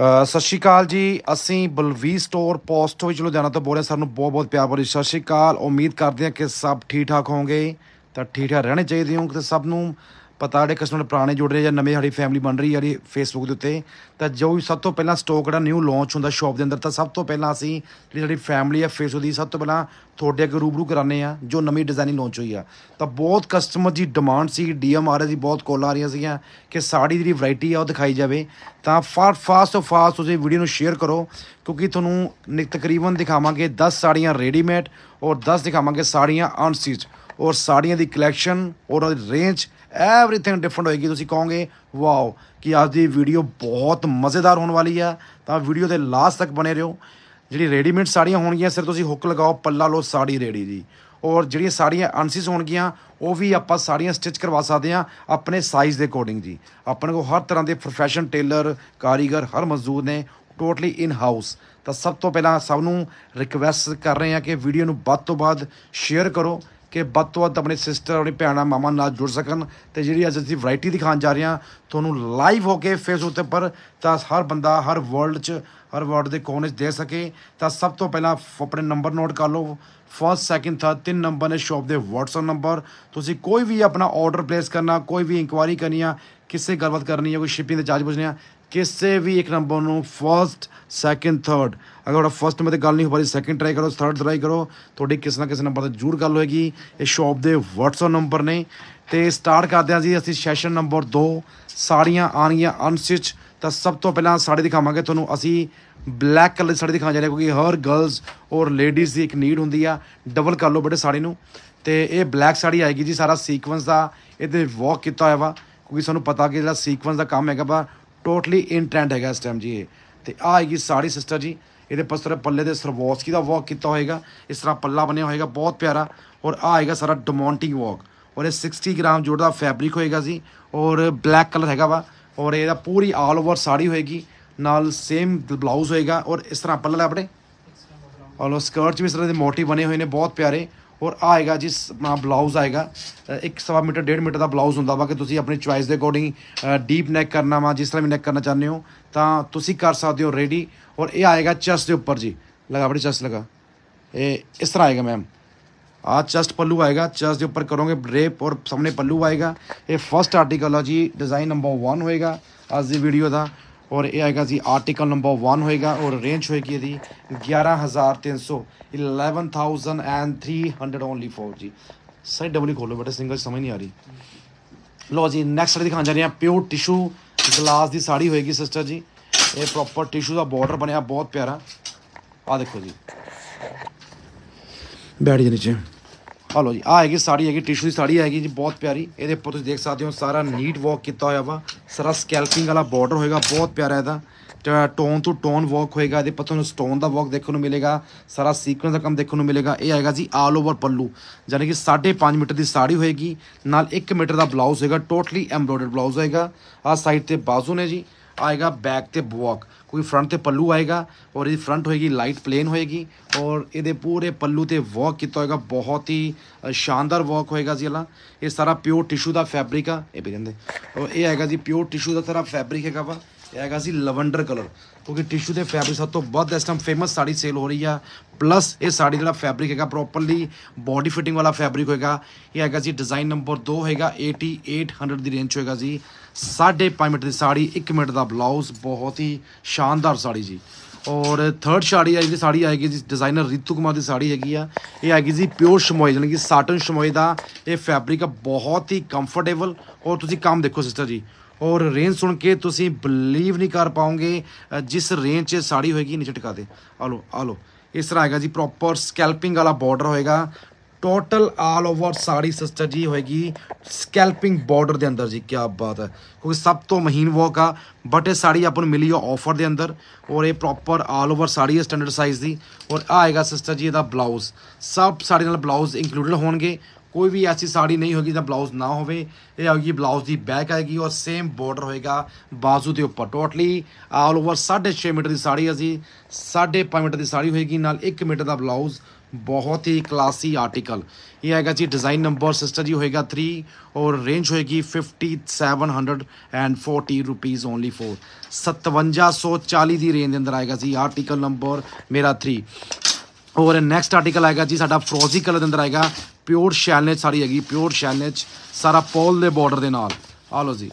ਸਤਿ ਸ਼੍ਰੀ ਅਕਾਲ ਜੀ ਅਸੀਂ ਬਲਵੀ ਸਟੋਰ ਪੋਸਟ ਵਿੱਚ ਲੁਧਿਆਣਾ ਤੋਂ ਬੋਲ ਰਹੇ ਸਾਨੂੰ ਬਹੁਤ ਬਹੁਤ ਪਿਆਰ ਭਰੀ ਸਤਿ ਸ਼੍ਰੀ ਅਕਾਲ ਉਮੀਦ ਕਰਦੇ ਹਾਂ ਕਿ ਸਭ ਠੀਕ ਠਾਕ ਹੋਵੋਗੇ ਤਾਂ ਠੀਕ ਠਾਕ ਰਹਿਣੇ ਚਾਹੀਦੇ ਹੋ ਕਿ ਸਭ ਨੂੰ ਪਤਾ ਜਿਹੜੇ ਨਾਲ ਪੁਰਾਣੇ ਜੁੜ ਰਹੇ ਜਾਂ ਨਵੇਂ ਸਾਡੀ ਫੈਮਿਲੀ ਬਣ ਰਹੀ ਹੈ ਜਿਹੜੀ ਫੇਸਬੁੱਕ ਦੇ ਉੱਤੇ ਤਾਂ ਜੋ ਸਭ ਤੋਂ ਪਹਿਲਾਂ ਸਟਾਕ ਜਿਹੜਾ ਨਿਊ ਲਾਂਚ ਹੁੰਦਾ ਸ਼ਾਪ ਦੇ ਅੰਦਰ ਤਾਂ ਸਭ ਤੋਂ ਪਹਿਲਾਂ ਅਸੀਂ ਜਿਹੜੀ ਸਾਡੀ ਫੈਮਿਲੀ ਹੈ ਫੇਸਬੁੱਕ ਦੀ ਸਭ ਤੋਂ ਪਹਿਲਾਂ ਤੁਹਾਡੇ ਅੱਗੇ ਰੂਬਰੂ ਕਰਾਨੇ ਆ ਜੋ ਨਵੀਂ ਡਿਜ਼ਾਈਨ ਲਾਂਚ ਹੋਈ ਆ ਤਾਂ ਬਹੁਤ ਕਸਟਮਰ ਦੀ ਡਿਮਾਂਡ ਸੀ ਡੀਐਮ ਆ ਦੀ ਸੀ ਬਹੁਤ ਕਾਲ ਆ ਰਹੀਆਂ ਸੀਗੀਆਂ ਕਿ ਸਾੜੀ ਦੀ ਵੈਰਾਈਟੀ ਆ ਉਹ ਦਿਖਾਈ ਜਾਵੇ ਤਾਂ ਫਾਰ ਫਾਸਟ ਤੋਂ ਫਾਸਟ ਤੁਸੀਂ ਵੀਡੀਓ ਨੂੰ ਸ਼ੇਅਰ ਕਰੋ ਕਿਉਂਕਿ ਤੁਹਾਨੂੰ ਤਕਰੀਬਨ ਦਿਖਾਵਾਂਗੇ 10 ਸਾੜੀਆਂ ਰੈਡੀਮੇਡ ਔਰ 10 ਦਿਖਾਵਾਂਗੇ ਸਾੜੀਆਂ ਅਨਸਟਿਚ ਔਰ ਸਾੜੀਆਂ ਦੀ ਕਲੈਕਸ਼ਨ ਔਰ ਉਹਦੀ ਰੇਂਜ ਐਵਰੀਥਿੰਗ ਡਿਫਰੈਂਟ ਹੋਏਗੀ ਤੁਸੀਂ ਕਹੋਗੇ ਵਾਓ ਕਿ ਅੱਜ ਦੀ ਵੀਡੀਓ ਬਹੁਤ ਮਜ਼ੇਦਾਰ ਹੋਣ ਵਾਲੀ ਆ ਤਾਂ ਵੀਡੀਓ ਦੇ ਲਾਸਟ ਤੱਕ ਬਣੇ ਰਹੋ ਜਿਹੜੀ ਰੈਡੀਮੇਡ ਸਾੜੀਆਂ ਹੋਣਗੀਆਂ ਸਿਰ ਤੁਸੀਂ ਹੁੱਕ ਲਗਾਓ ਪੱਲਾ ਲੋ ਸਾੜੀ ਰੈਡੀ ਦੀ ਔਰ ਜਿਹੜੀਆਂ ਸਾੜੀਆਂ ਅਨਸਿਸ ਹੋਣਗੀਆਂ ਉਹ ਵੀ ਆਪਾਂ ਸਾੜੀਆਂ ਸਟਿਚ ਕਰਵਾ ਸਕਦੇ ਆ ਆਪਣੇ ਸਾਈਜ਼ ਦੇ ਅਕੋਰਡਿੰਗ ਜੀ ਆਪਣੇ ਕੋਲ ਹਰ ਤਰ੍ਹਾਂ ਦੇ ਪ੍ਰੋਫੈਸ਼ਨ ਟੇਲਰ ਕਾਰੀਗਰ ਹਰ ਮਜ਼ਦੂਰ ਨੇ ਟੋਟਲੀ ਇਨ ਹਾਊਸ ਤਾਂ ਸਭ ਤੋਂ ਪਹਿਲਾਂ ਸਭ ਨੂੰ ਰਿਕਵੈਸਟ ਕਰ ਰਹੇ ਆ ਕਿ ਵੀਡੀਓ ਨੂੰ ਵੱਧ ਤੋਂ ਵੱਧ ਸ਼ੇਅਰ ਕਰੋ ਕਿ ਵੱਧ ਤੋਂ ਵੱਧ ਆਪਣੇ ਸਿਸਟਰ ਆਪਣੀ ਭੈਣਾਂ ਮਾਮਾ ਨਾਲ ਜੁੜ ਸਕਣ ਤੇ ਜਿਹੜੀ ਅੱਜ ਅਸੀਂ ਵੈਰਾਈਟੀ ਦਿਖਾਣ ਜਾ ਰਹੇ ਹਾਂ ਤੁਹਾਨੂੰ ਲਾਈਵ ਹੋ ਕੇ ਫੇਸ ਉੱਤੇ ਪਰ ਤਾਂ ਹਰ ਬੰਦਾ ਹਰ ਵਰਲਡ 'ਚ ਹਰ ਵਰਲਡ ਦੇ ਕੋਨੇ 'ਚ ਦੇ ਸਕੇ ਤਾਂ ਸਭ ਤੋਂ ਪਹਿਲਾਂ ਆਪਣੇ ਨੰਬਰ ਨੋਟ ਕਰ ਲਓ ਫਸਟ ਸੈਕਿੰਡ ਥਰਡ ਤਿੰਨ ਨੰਬਰ ਨੇ ਸ਼ਾਪ ਦੇ WhatsApp ਨੰਬਰ ਤੁਸੀਂ ਕੋਈ ਵੀ ਆਪਣਾ ਆਰਡਰ ਪਲੇਸ ਕਰਨਾ ਕੋਈ ਵੀ ਇਨਕੁਆਰੀ ਕਰਨੀ ਆ ਕਿਸੇ ਗੱਲਬਾਤ ਕਰਨੀ ਆ ਕੋਈ ਸ਼ਿਪਿੰਗ ਦੇ ਚਾਰਜ ਪੁੱਛਣੇ ਆ ਕਿਸੇ ਵੀ ਇੱਕ ਨੰਬਰ ਨੂੰ ਫਸਟ ਸੈਕਿੰਡ ਥਰਡ ਅਗਰ ਉਹ ਫਸਟ ਨੰਬਰ ਤੇ ਗੱਲ ਨਹੀਂ ਹੋ ਪਾ ਸੈਕੰਡ ਸੈਕਿੰਡ ਟਰਾਈ ਕਰੋ ਥਰਡ ਟਰਾਈ ਕਰੋ ਤੁਹਾਡੀ ਕਿਸੇ ਨਾ ਕਿਸੇ ਨੰਬਰ ਤੇ ਜ਼ਰੂਰ ਗੱਲ ਹੋਏਗੀ ਇਹ ਸ਼ਾਪ ਦੇ WhatsApp ਨੰਬਰ ਨੇ ਤੇ ਸਟਾਰਟ ਕਰਦੇ ਹਾਂ ਜੀ ਅਸੀਂ ਸੈਸ਼ਨ ਨੰਬਰ 2 ਸਾੜੀਆਂ ਆਣੀਆਂ ਅਨਸਿਚ ਤਾਂ ਸਭ ਤੋਂ ਪਹਿਲਾਂ ਸਾੜੀ ਦਿਖਾਵਾਂਗੇ ਤੁਹਾਨੂੰ ਅਸੀਂ ਬਲੈਕ ਕਲਰ ਦੀ ਸਾੜੀ ਦਿਖਾਉਣ ਜਾ ਰਹੇ ਕਿਉਂਕਿ ਹਰ ਗਰਲਸ ਔਰ ਲੇਡੀਜ਼ ਦੀ ਇੱਕ ਨੀਡ ਹੁੰਦੀ ਆ ਡਬਲ ਕਰ ਲਓ ਬੜੇ ਸਾੜੀ ਨੂੰ ਤੇ ਇਹ ਬਲੈਕ ਸਾੜੀ ਆਏਗੀ ਜੀ ਸਾਰਾ ਸੀਕੁਐਂਸ ਦਾ ਇਹਦੇ ਵਾਕ ਕੀਤਾ ਹੋਇਆ ਵਾ ਕਿਉਂਕਿ ਸਾਨੂੰ ਪਤਾ ਕਿ ਜਿਹੜਾ ਸੀਕੁਐਂਸ ਦਾ ਕੰਮ ਹੈਗਾ ਵਾ ਟੋਟਲੀ ਇਨ ਟ੍ਰੈਂਡ ਹੈਗਾ ਇਸ ਟਾਈਮ ਜੀ ਇਹ ਤੇ ਆ ਹੈਗੀ ਸਾੜੀ ਸਿਸਟਰ ਜੀ ਇਹਦੇ ਪਸਤਰ ਪੱਲੇ ਦੇ ਸਰਵੋਸਕੀ ਦਾ ਵਾਕ ਕੀਤਾ ਹੋਏਗਾ ਇਸ ਤਰ੍ਹਾਂ ਪੱਲਾ ਬਣਿਆ ਹੋਏਗਾ ਬਹੁਤ ਪਿਆਰਾ ਔਰ ਆ ਹੈਗਾ ਸਾਰਾ ਡਮੌਂਟਿੰਗ ਵਾਕ ਔਰ ਇਹ 60 ਗ੍ਰਾਮ ਜੋੜ ਦਾ ਫੈਬਰਿਕ ਹੋਏਗਾ ਜੀ ਔਰ ਬਲੈਕ ਕਲਰ ਹੈਗਾ ਵਾ ਔਰ ਇਹਦਾ ਪੂਰੀ ਆਲ ਓਵਰ ਸਾੜੀ ਹੋਏਗੀ ਨਾਲ ਸੇਮ ਬਲਾਊਜ਼ ਹੋਏਗਾ ਔਰ ਇਸ ਤਰ੍ਹਾਂ ਪੱਲਾ ਆਪਣੇ ਔਰ ਸਕਰਟ ਵੀ ਇਸ ਤਰ੍ਹਾਂ ਦੇ ਮੋਟੀ ਬਣੇ ਹੋਏ ਨੇ ਬਹੁਤ ਪਿਆਰੇ ਔਰ ਆਏਗਾ ਜਿਸ ਆਪਣਾ ਬਲਾਊਜ਼ ਆਏਗਾ 1 ਸਵਾ ਮੀਟਰ 1.5 ਮੀਟਰ ਦਾ ਬਲਾਊਜ਼ ਹੁੰਦਾ ਵਾ ਕਿ ਤੁਸੀਂ ਆਪਣੀ ਚੁਆਇਸ ਦੇ ਅਕੋਰਡਿੰਗ ਡੀਪ ਨੈਕ ਕਰਨਾ ਵਾ ਜਿਸ ਤਰ੍ਹਾਂ ਵੀ ਨੈਕ ਕਰਨਾ ਚਾਹੁੰਦੇ ਹੋ ਤਾਂ ਤੁਸੀਂ ਕਰ ਸਕਦੇ ਹੋ ਰੈਡੀ ਔਰ ਇਹ ਆਏਗਾ ਚੈਸਟ ਦੇ ਉੱਪਰ ਜੀ ਲਗਾ ਬੜੀ ਚੈਸਟ ਲਗਾ ਇਹ ਇਸ ਤਰ੍ਹਾਂ ਆਏਗਾ ਮੈਮ ਆ ਚੈਸਟ ਪੱਲੂ ਆਏਗਾ ਚੈਸਟ ਦੇ ਉੱਪਰ ਕਰੋਗੇ ਰੇਪ ਔਰ ਸਾਹਮਣੇ ਪੱਲੂ ਆਏਗਾ ਇਹ ਫਰਸਟ ਆਰਟੀਕਲ ਆ ਜੀ ਡਿਜ਼ਾਈਨ ਨੰਬਰ 1 ਹੋਏਗਾ ਅੱਜ ਦੀ ਵੀਡੀਓ ਦਾ और यह आएगा जी आर्टिकल नंबर वन होएगा और रेंज होएगी यदि ग्यारह हज़ार तीन सौ eleven thousand and three hundred only for जी सही डबल खोलो बेटा सिंगल समझ नहीं आ रही लो जी नैक्सट दिखाने जा रहे हैं प्योर टिशू गलास की साड़ी ਹੋਏਗੀ सिस्टर जी ये ਪ੍ਰੋਪਰ टिशू का ਬਾਰਡਰ बनया बहुत प्यारा ਆ ਦੇਖੋ ਜੀ ਬੈਠ ਜੀ ਨੀਚੇ ਆ ਲੋ ਜੀ ਆ ਹੈਗੀ ਸਾੜੀ ਹੈਗੀ ਟਿਸ਼ੂ ਦੀ ਸਾੜੀ ਹੈਗੀ ਜੀ ਬਹੁਤ ਪਿਆਰੀ ਇਹਦੇ ਉੱਪਰ ਤੁਸੀਂ ਦੇਖ ਸਕਦੇ ਹੋ ਸਾਰਾ ਨੀਟ ਵਰਕ ਕੀਤਾ ਹੋਇਆ ਵਾ ਸਾਰਾ ਸਕੈਲਪਿੰਗ ਵਾਲਾ ਬਾਰਡਰ ਹੋਏਗਾ ਬਹੁਤ ਪਿਆਰਾ ਇਹਦਾ ਟੋਨ ਤੋਂ ਟੋਨ ਵਰਕ ਹੋਏਗਾ ਇਹਦੇ ਪੱਤੋਂ ਨੂੰ ਸਟੋਨ ਦਾ ਵਰਕ ਦੇਖਣ ਨੂੰ ਮਿਲੇਗਾ ਸਾਰਾ ਸੀਕੁਐਂਸ ਦਾ ਕੰਮ ਦੇਖਣ ਨੂੰ ਮਿਲੇਗਾ ਇਹ ਆਏਗਾ ਜੀ ਆਲ ਓਵਰ ਪੱਲੂ ਯਾਨੀ ਕਿ 5.5 ਮੀਟਰ ਦੀ ਸਾੜੀ ਹੋਏਗੀ ਨਾਲ 1 ਮੀਟਰ ਦਾ ਬਲਾਊਜ਼ ਹੋਏਗਾ ਟੋਟਲੀ ਐਮਬ੍ਰੋਇਡਰਡ ਬਲਾਊਜ਼ ਹੋਏਗਾ ਆ ਸਾਈਡ ਤੇ ਬਾਜ਼ੂ ਨੇ ਜੀ ਆਏਗਾ ਬੈਕ ਤੇ बॉक ਕੋਈ ਫਰੰਟ ਤੇ ਪੱਲੂ ਆਏਗਾ ਔਰ ਇਹ ਫਰੰਟ ਹੋਏਗੀ ਲਾਈਟ ਪਲੇਨ ਹੋਏਗੀ ਔਰ ਇਹਦੇ ਪੂਰੇ ਪੱਲੂ ਤੇ ਵਾਕ ਕੀਤਾ ਹੋਏਗਾ ਬਹੁਤ ਹੀ ਸ਼ਾਨਦਾਰ ਵਾਕ ਹੋਏਗਾ ਜੀ ਹਲਾ ਇਹ ਸਾਰਾ ਪਿਓਰ ਟਿਸ਼ੂ ਦਾ ਫੈਬਰਿਕ ਆ ਇਹ ਵੀ ਕਹਿੰਦੇ ਔਰ ਇਹ ਆਏਗਾ ਜੀ ਪਿਓਰ ਟਿਸ਼ੂ ਦਾ ਸਾਰਾ ਫੈਬਰਿਕ ਹੈਗਾ ਵਾ ਇਹ ਹੈਗਾ ਸੀ ਲਵੈਂਡਰ ਕਲਰ ਕਿਉਂਕਿ ਟਿਸ਼ੂ ਦੇ ਫੈਬਰਿਕ ਸਭ ਤੋਂ ਵੱਧ ਇਸ ਟਾਈਮ ਫੇਮਸ ਸਾੜੀ ਸੇਲ ਹੋ ਰਹੀ ਆ ਪਲੱਸ ਇਹ ਸਾੜੀ ਜਿਹੜਾ ਫੈਬਰਿਕ ਹੈਗਾ ਪ੍ਰੋਪਰਲੀ ਬਾਡੀ ਫਿਟਿੰਗ ਵਾਲਾ ਫੈਬਰਿਕ ਹੋਏਗਾ ਇਹ ਹੈਗਾ ਜੀ ਡਿਜ਼ਾਈਨ ਨੰਬਰ 2 ਹੈਗਾ 8800 ਦੀ ਰੇਂਜ ਹੋਏਗਾ ਜੀ 5.5 ਮੀਟਰ ਦੀ ਸਾੜੀ 1 ਮੀਟਰ ਦਾ ਬਲਾਊਜ਼ ਬਹੁਤ ਹੀ ਸ਼ਾਨਦਾਰ ਸਾੜੀ ਜੀ ਔਰ ਥਰਡ ਸਾੜੀ ਆਈ ਜੀ ਸਾੜੀ ਆਏਗੀ ਜੀ ਡਿਜ਼ਾਈਨਰ ਰੀਤੂ ਕੁਮਾਰ ਦੀ ਸਾੜੀ ਹੈਗੀ ਆ ਇਹ ਆਏਗੀ ਜੀ ਪਿਓਰ ਸ਼ਮੋਏ ਜਾਨੀ ਕਿ ਸਾਟਨ ਸ਼ਮੋਏ ਦਾ ਇਹ ਫੈਬਰਿਕ ਬਹੁਤ ਹੀ ਕੰਫਰਟੇਬਲ ਔਰ ਤੁਸੀਂ ਕੰਮ ਦੇਖੋ ਸਿਸਟਰ ਜੀ ਔਰ ਰੇਂਜ ਸੁਣ ਕੇ ਤੁਸੀਂ ਬਲੀਵ ਨਹੀਂ ਕਰ ਪਾਓਗੇ ਜਿਸ ਰੇਂਜ 'ਚ ਸਾੜੀ ਹੋਏਗੀ ਨੀਚੇ ਟਿਕਾ ਦੇ ਆ ਲੋ ਆ ਲੋ ਇਸ ਤਰ੍ਹਾਂ ਆਏਗਾ ਜੀ ਪ੍ਰੋਪਰ ਸਕੈਲਪਿੰਗ ਵਾਲਾ ਬਾਰਡਰ ਹੋਏਗਾ total all over sari sister ਜੀ ਹੋਏਗੀ ਸਕੈਲਪਿੰਗ ਬਾਰਡਰ ਦੇ ਅੰਦਰ ਜੀ ਕੀ ਬਾਤ ਹੈ ਕਿਉਂਕਿ ਸਭ ਤੋਂ ਮਹੀਨ ਵਰਕ ਆ ਬਟ ਇਹ ਸਾੜੀ ਆਪਾਂ ਨੂੰ ਮਿਲੀ ਆ ਆਫਰ ਦੇ ਅੰਦਰ ਔਰ ਇਹ ਪ੍ਰੋਪਰ ਆਲ ਓਵਰ ਸਾੜੀ ਹੈ ਸਟੈਂਡਰਡ ਸਾਈਜ਼ ਦੀ ਔਰ ਆ ਆਏਗਾ ਸਿਸਟਰ ਜੀ ਇਹਦਾ ਬਲਾਊਜ਼ ਸਭ ਸਾੜੀ ਨਾਲ ਬਲਾਊਜ਼ ਇਨਕਲੂਡਡ ਹੋਣਗੇ ਕੋਈ ਵੀ ਐਸੀ ਸਾੜੀ ਨਹੀਂ ਹੋਗੀ ਜਿਹਦਾ ਬਲਾਊਜ਼ ਨਾ ਹੋਵੇ ਇਹ ਆਉਗੀ ਬਲਾਊਜ਼ ਦੀ ਬੈਕ ਆਏਗੀ ਔਰ ਸੇਮ ਬਾਰਡਰ ਹੋਏਗਾ ਬਾਜ਼ੂ ਦੇ ਉੱਪਰ ਟੋਟਲੀ ਆਲ ਓਵਰ 6.5 ਮੀਟਰ ਦੀ ਸਾੜੀ ਅਸੀਂ 6.5 ਮੀਟਰ ਦੀ ਸਾੜੀ ਹੋਏਗੀ ਨਾਲ 1 ਮੀਟਰ ਦਾ ਬਲਾਊਜ਼ ਬਹੁਤ ਹੀ ਕਲਾਸੀ ਆਰਟੀਕਲ ਇਹ ਆਏਗਾ ਜੀ ਡਿਜ਼ਾਈਨ ਨੰਬਰ ਸਿਸਟਰ ਜੀ ਹੋਏਗਾ 3 ਔਰ ਰੇਂਜ ਹੋਏਗੀ 5740 ਰੁਪੀਸ ਓਨਲੀ ਫੋਰ 5740 ਦੀ ਰੇਂਜ ਦੇ ਅੰਦਰ ਆਏਗਾ ਜੀ ਆਰਟੀਕਲ ਨੰਬਰ ਮੇਰਾ 3 ਔਰ ਨੈਕਸਟ ਆਰਟੀਕਲ ਆਏਗਾ ਜੀ ਸਾਡਾ ਫਰੋਜ਼ੀ ਕਲਰ ਦੇ ਅੰਦਰ ਆਏਗਾ ਪਿਓਰ ਸ਼ੈਲਨੇਜ ਸਾਰੀ ਹੈਗੀ ਪਿਓਰ ਸ਼ੈਲਨੇਜ ਸਾਰਾ ਪੌਲ ਦੇ ਬਾਰਡਰ ਦੇ ਨਾਲ ਆ ਲਓ ਜੀ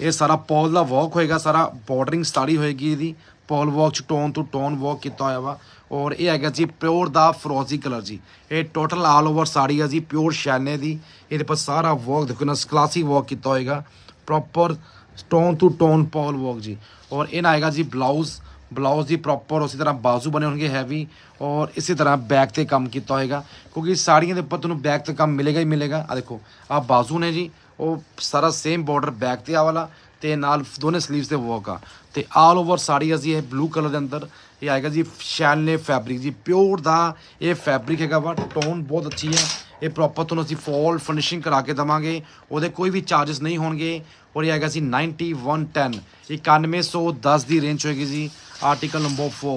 ਇਹ ਸਾਰਾ ਪੌਲ ਦਾ ਵਾਕ ਹੋਏਗਾ ਸਾਰਾ ਬਾਰਡਰਿੰਗ ਸਟਾਰੀ ਹੋਏਗੀ ਇਹਦੀ ਪੌਲ ਵਾਕ ਚ ਟੋਨ ਤੋਂ ਟੋਨ ਵਾਕ ਕੀਤਾ ਹੋਇਆ ਵਾ ਔਰ ਇਹ ਹੈਗਾ ਜੀ ਪਿਓਰ ਦਾ ਫਰੋਜ਼ੀ ਕਲਰ ਜੀ ਇਹ ਟੋਟਲ ਆਲ ਓਵਰ ਸਾੜੀ ਹੈ ਜੀ ਪਿਓਰ ਸ਼ਾਨੇ ਦੀ ਇਹਦੇ ਪਰ ਸਾਰਾ ਵਰਕ ਦੇਖੋ ਨਾ ਕਲਾਸਿਕ ਵਰਕ ਕੀਤਾ ਹੋਏਗਾ ਪ੍ਰੋਪਰ ਸਟੋਨ ਟੂ ਟੋਨ ਪੌਲ ਵਰਕ ਜੀ ਔਰ ਇਹ ਆਏਗਾ ਜੀ ਬਲਾਊਜ਼ ਬਲਾਊਜ਼ ਦੀ ਪ੍ਰੋਪਰ ਉਸੇ ਤਰ੍ਹਾਂ ਬਾਜ਼ੂ ਬਣੇ ਹੋਣਗੇ ਹੈਵੀ ਔਰ ਇਸੇ ਤਰ੍ਹਾਂ ਬੈਕ ਤੇ ਕੰਮ ਕੀਤਾ ਹੋਏਗਾ ਕਿਉਂਕਿ ਸਾੜੀਆਂ ਦੇ ਉੱਪਰ ਤੁਹਾਨੂੰ ਬੈਕ ਤੇ ਕੰਮ ਮਿਲੇਗਾ ਹੀ ਮਿਲੇਗਾ ਆ ਦੇਖੋ ਆ ਬਾਜ਼ੂ ਨੇ ਜੀ ਉਹ ਸਾਰਾ ਸੇਮ ਬਾਰਡਰ ਬੈਕ ਤੇ ਆ ਵਾਲਾ ਤੇ ਨਾਲ ਦੋਨੇ ਸਲੀਵਸ ਤੇ ਵਰਕ ਆ ਤੇ ਆਲ ਓਵਰ ਸਾੜੀ ਅਸੀਂ ਇਹ ਬਲੂ ਕਲਰ ਦੇ ਅੰਦਰ ਇਹ ਆਏਗਾ ਜੀ ਸ਼ੈਲਨੇ ਫੈਬਰਿਕ ਜੀ ਪਿਓਰ ਦਾ ਇਹ ਫੈਬਰਿਕ ਹੈਗਾ ਵਾ ਟੋਨ ਬਹੁਤ ਅੱਛੀ ਹੈ ਇਹ ਪ੍ਰੋਪਰ ਤੁਹਾਨੂੰ ਅਸੀਂ ਫਾਲ ਫਿਨਿਸ਼ਿੰਗ ਕਰਾ ਕੇ ਦਵਾਂਗੇ ਉਹਦੇ ਕੋਈ ਵੀ ਚਾਰजेस ਨਹੀਂ ਹੋਣਗੇ ਔਰ ਇਹ ਆਏਗਾ ਸੀ 9110 9110 ਦੀ ਰੇਂਜ ਹੋਏਗੀ ਜੀ ਆਰਟੀਕਲ ਨੰਬਰ 4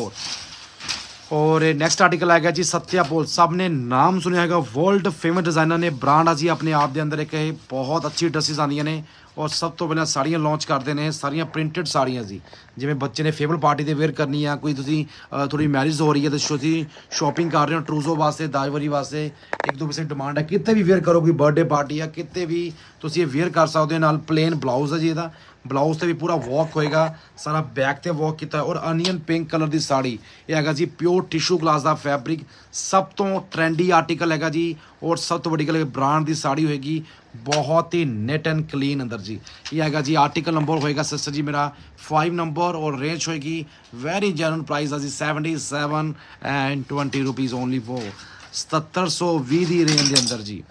ਔਰ ਨੈਕਸਟ ਆਰਟੀਕਲ ਗਿਆ ਜੀ ਸਤਿਆ ਬੋਲ ਸਭ ਨੇ ਨਾਮ ਸੁਣਿਆ ਹੈਗਾ ਵਰਲਡ ਫੇਮਸ ਡਿਜ਼ਾਈਨਰ ਨੇ ਬ੍ਰਾਂਡ ਆ ਜੀ ਆਪਣੇ ਆਪ ਦੇ ਅੰਦਰ ਇੱਕ ਇਹ ਬਹੁਤ ਅੱਛੀ ਡਰੈਸਿਸ ਆਂਦੀਆਂ ਨੇ ਔਰ ਸਭ ਤੋਂ ਪਹਿਲਾਂ ਸਾੜੀਆਂ ਲਾਂਚ ਕਰਦੇ ਨੇ ਸਾਰੀਆਂ ਪ੍ਰਿੰਟਡ ਸਾੜੀਆਂ ਜੀ ਜਿਵੇਂ ਬੱਚੇ ਨੇ ਫੇਵਰ ਪਾਰਟੀ ਦੇ ਵੇਅਰ ਕਰਨੀ ਆ ਕੋਈ ਤੁਸੀਂ ਥੋੜੀ ਮੈਰਿਜ ਹੋ ਰਹੀ ਹੈ ਤੇ ਤੁਸੀਂ ਸ਼ਾਪਿੰਗ ਕਰ ਰਹੇ ਹੋ ਟਰੂਜ਼ੋ ਵਾਸਤੇ ਦਾਜਵਰੀ ਵਾਸਤੇ ਇੱਕ ਦੋ ਪਰਸੈਂਟ ਡਿਮਾਂਡ ਹੈ ਕਿਤੇ ਵੀ ਵੇਅਰ ਕਰੋ ਕੋਈ ਬਰਥਡੇ ਪਾਰਟੀ ਆ ਕਿਤੇ ਵੀ ਤੁਸੀਂ ਇਹ ਵੇਅਰ ਕਰ ਸਕਦੇ ਹੋ ਨਾਲ ਪਲੇਨ ਬਲਾਊਜ਼ ਹੈ ਜੀ ਇਹਦਾ ਬਲਾਊਜ਼ ਤੇ ਵੀ ਪੂਰਾ ਵਰਕ ਹੋਏਗਾ ਸਾਰਾ ਬੈਕ ਤੇ ਵਰਕ ਕੀਤਾ ਔਰ ਅਨੀਅਨ ਪਿੰਕ ਕਲਰ ਦੀ ਸਾੜੀ ਇਹ ਹੈਗਾ ਜੀ ਪਿਓਰ ਟਿਸ਼ੂ ਗਲਾਸ ਦਾ ਫੈਬਰਿਕ ਸਭ ਤੋਂ ਟ੍ਰੈਂਡੀ ਆਰਟੀਕਲ ਹੈਗਾ ਜੀ ਔਰ ਸਭ ਤੋਂ ਵੱਡੀ ਗੱਲ ਹੈ ਬ੍ਰਾਂਡ ਦੀ ਸਾੜੀ ਹੋਏਗੀ ਬਹੁਤ ਹੀ ਨੈਟ ਐਂਡ ਕਲੀਨ ਅੰਦਰ ਜੀ ਇਹ ਹੈਗਾ ਜੀ ਆਰਟੀਕਲ ਨੰਬਰ ਹੋਏਗਾ सिस्टर ਜੀ ਮੇਰਾ 5 ਨੰਬਰ ਔਰ ਰੇਂਜ ਹੋਏਗੀ ਵੈਰੀ ਜਨਰਲ ਪ੍ਰਾਈਸ है 77 ਐਂਡ 20 ਰੁਪੀਸ ਓਨਲੀ रुपीज़ 7720 ਦੀ ਰੇਂਜ ਦੇ ਅੰਦਰ ਜੀ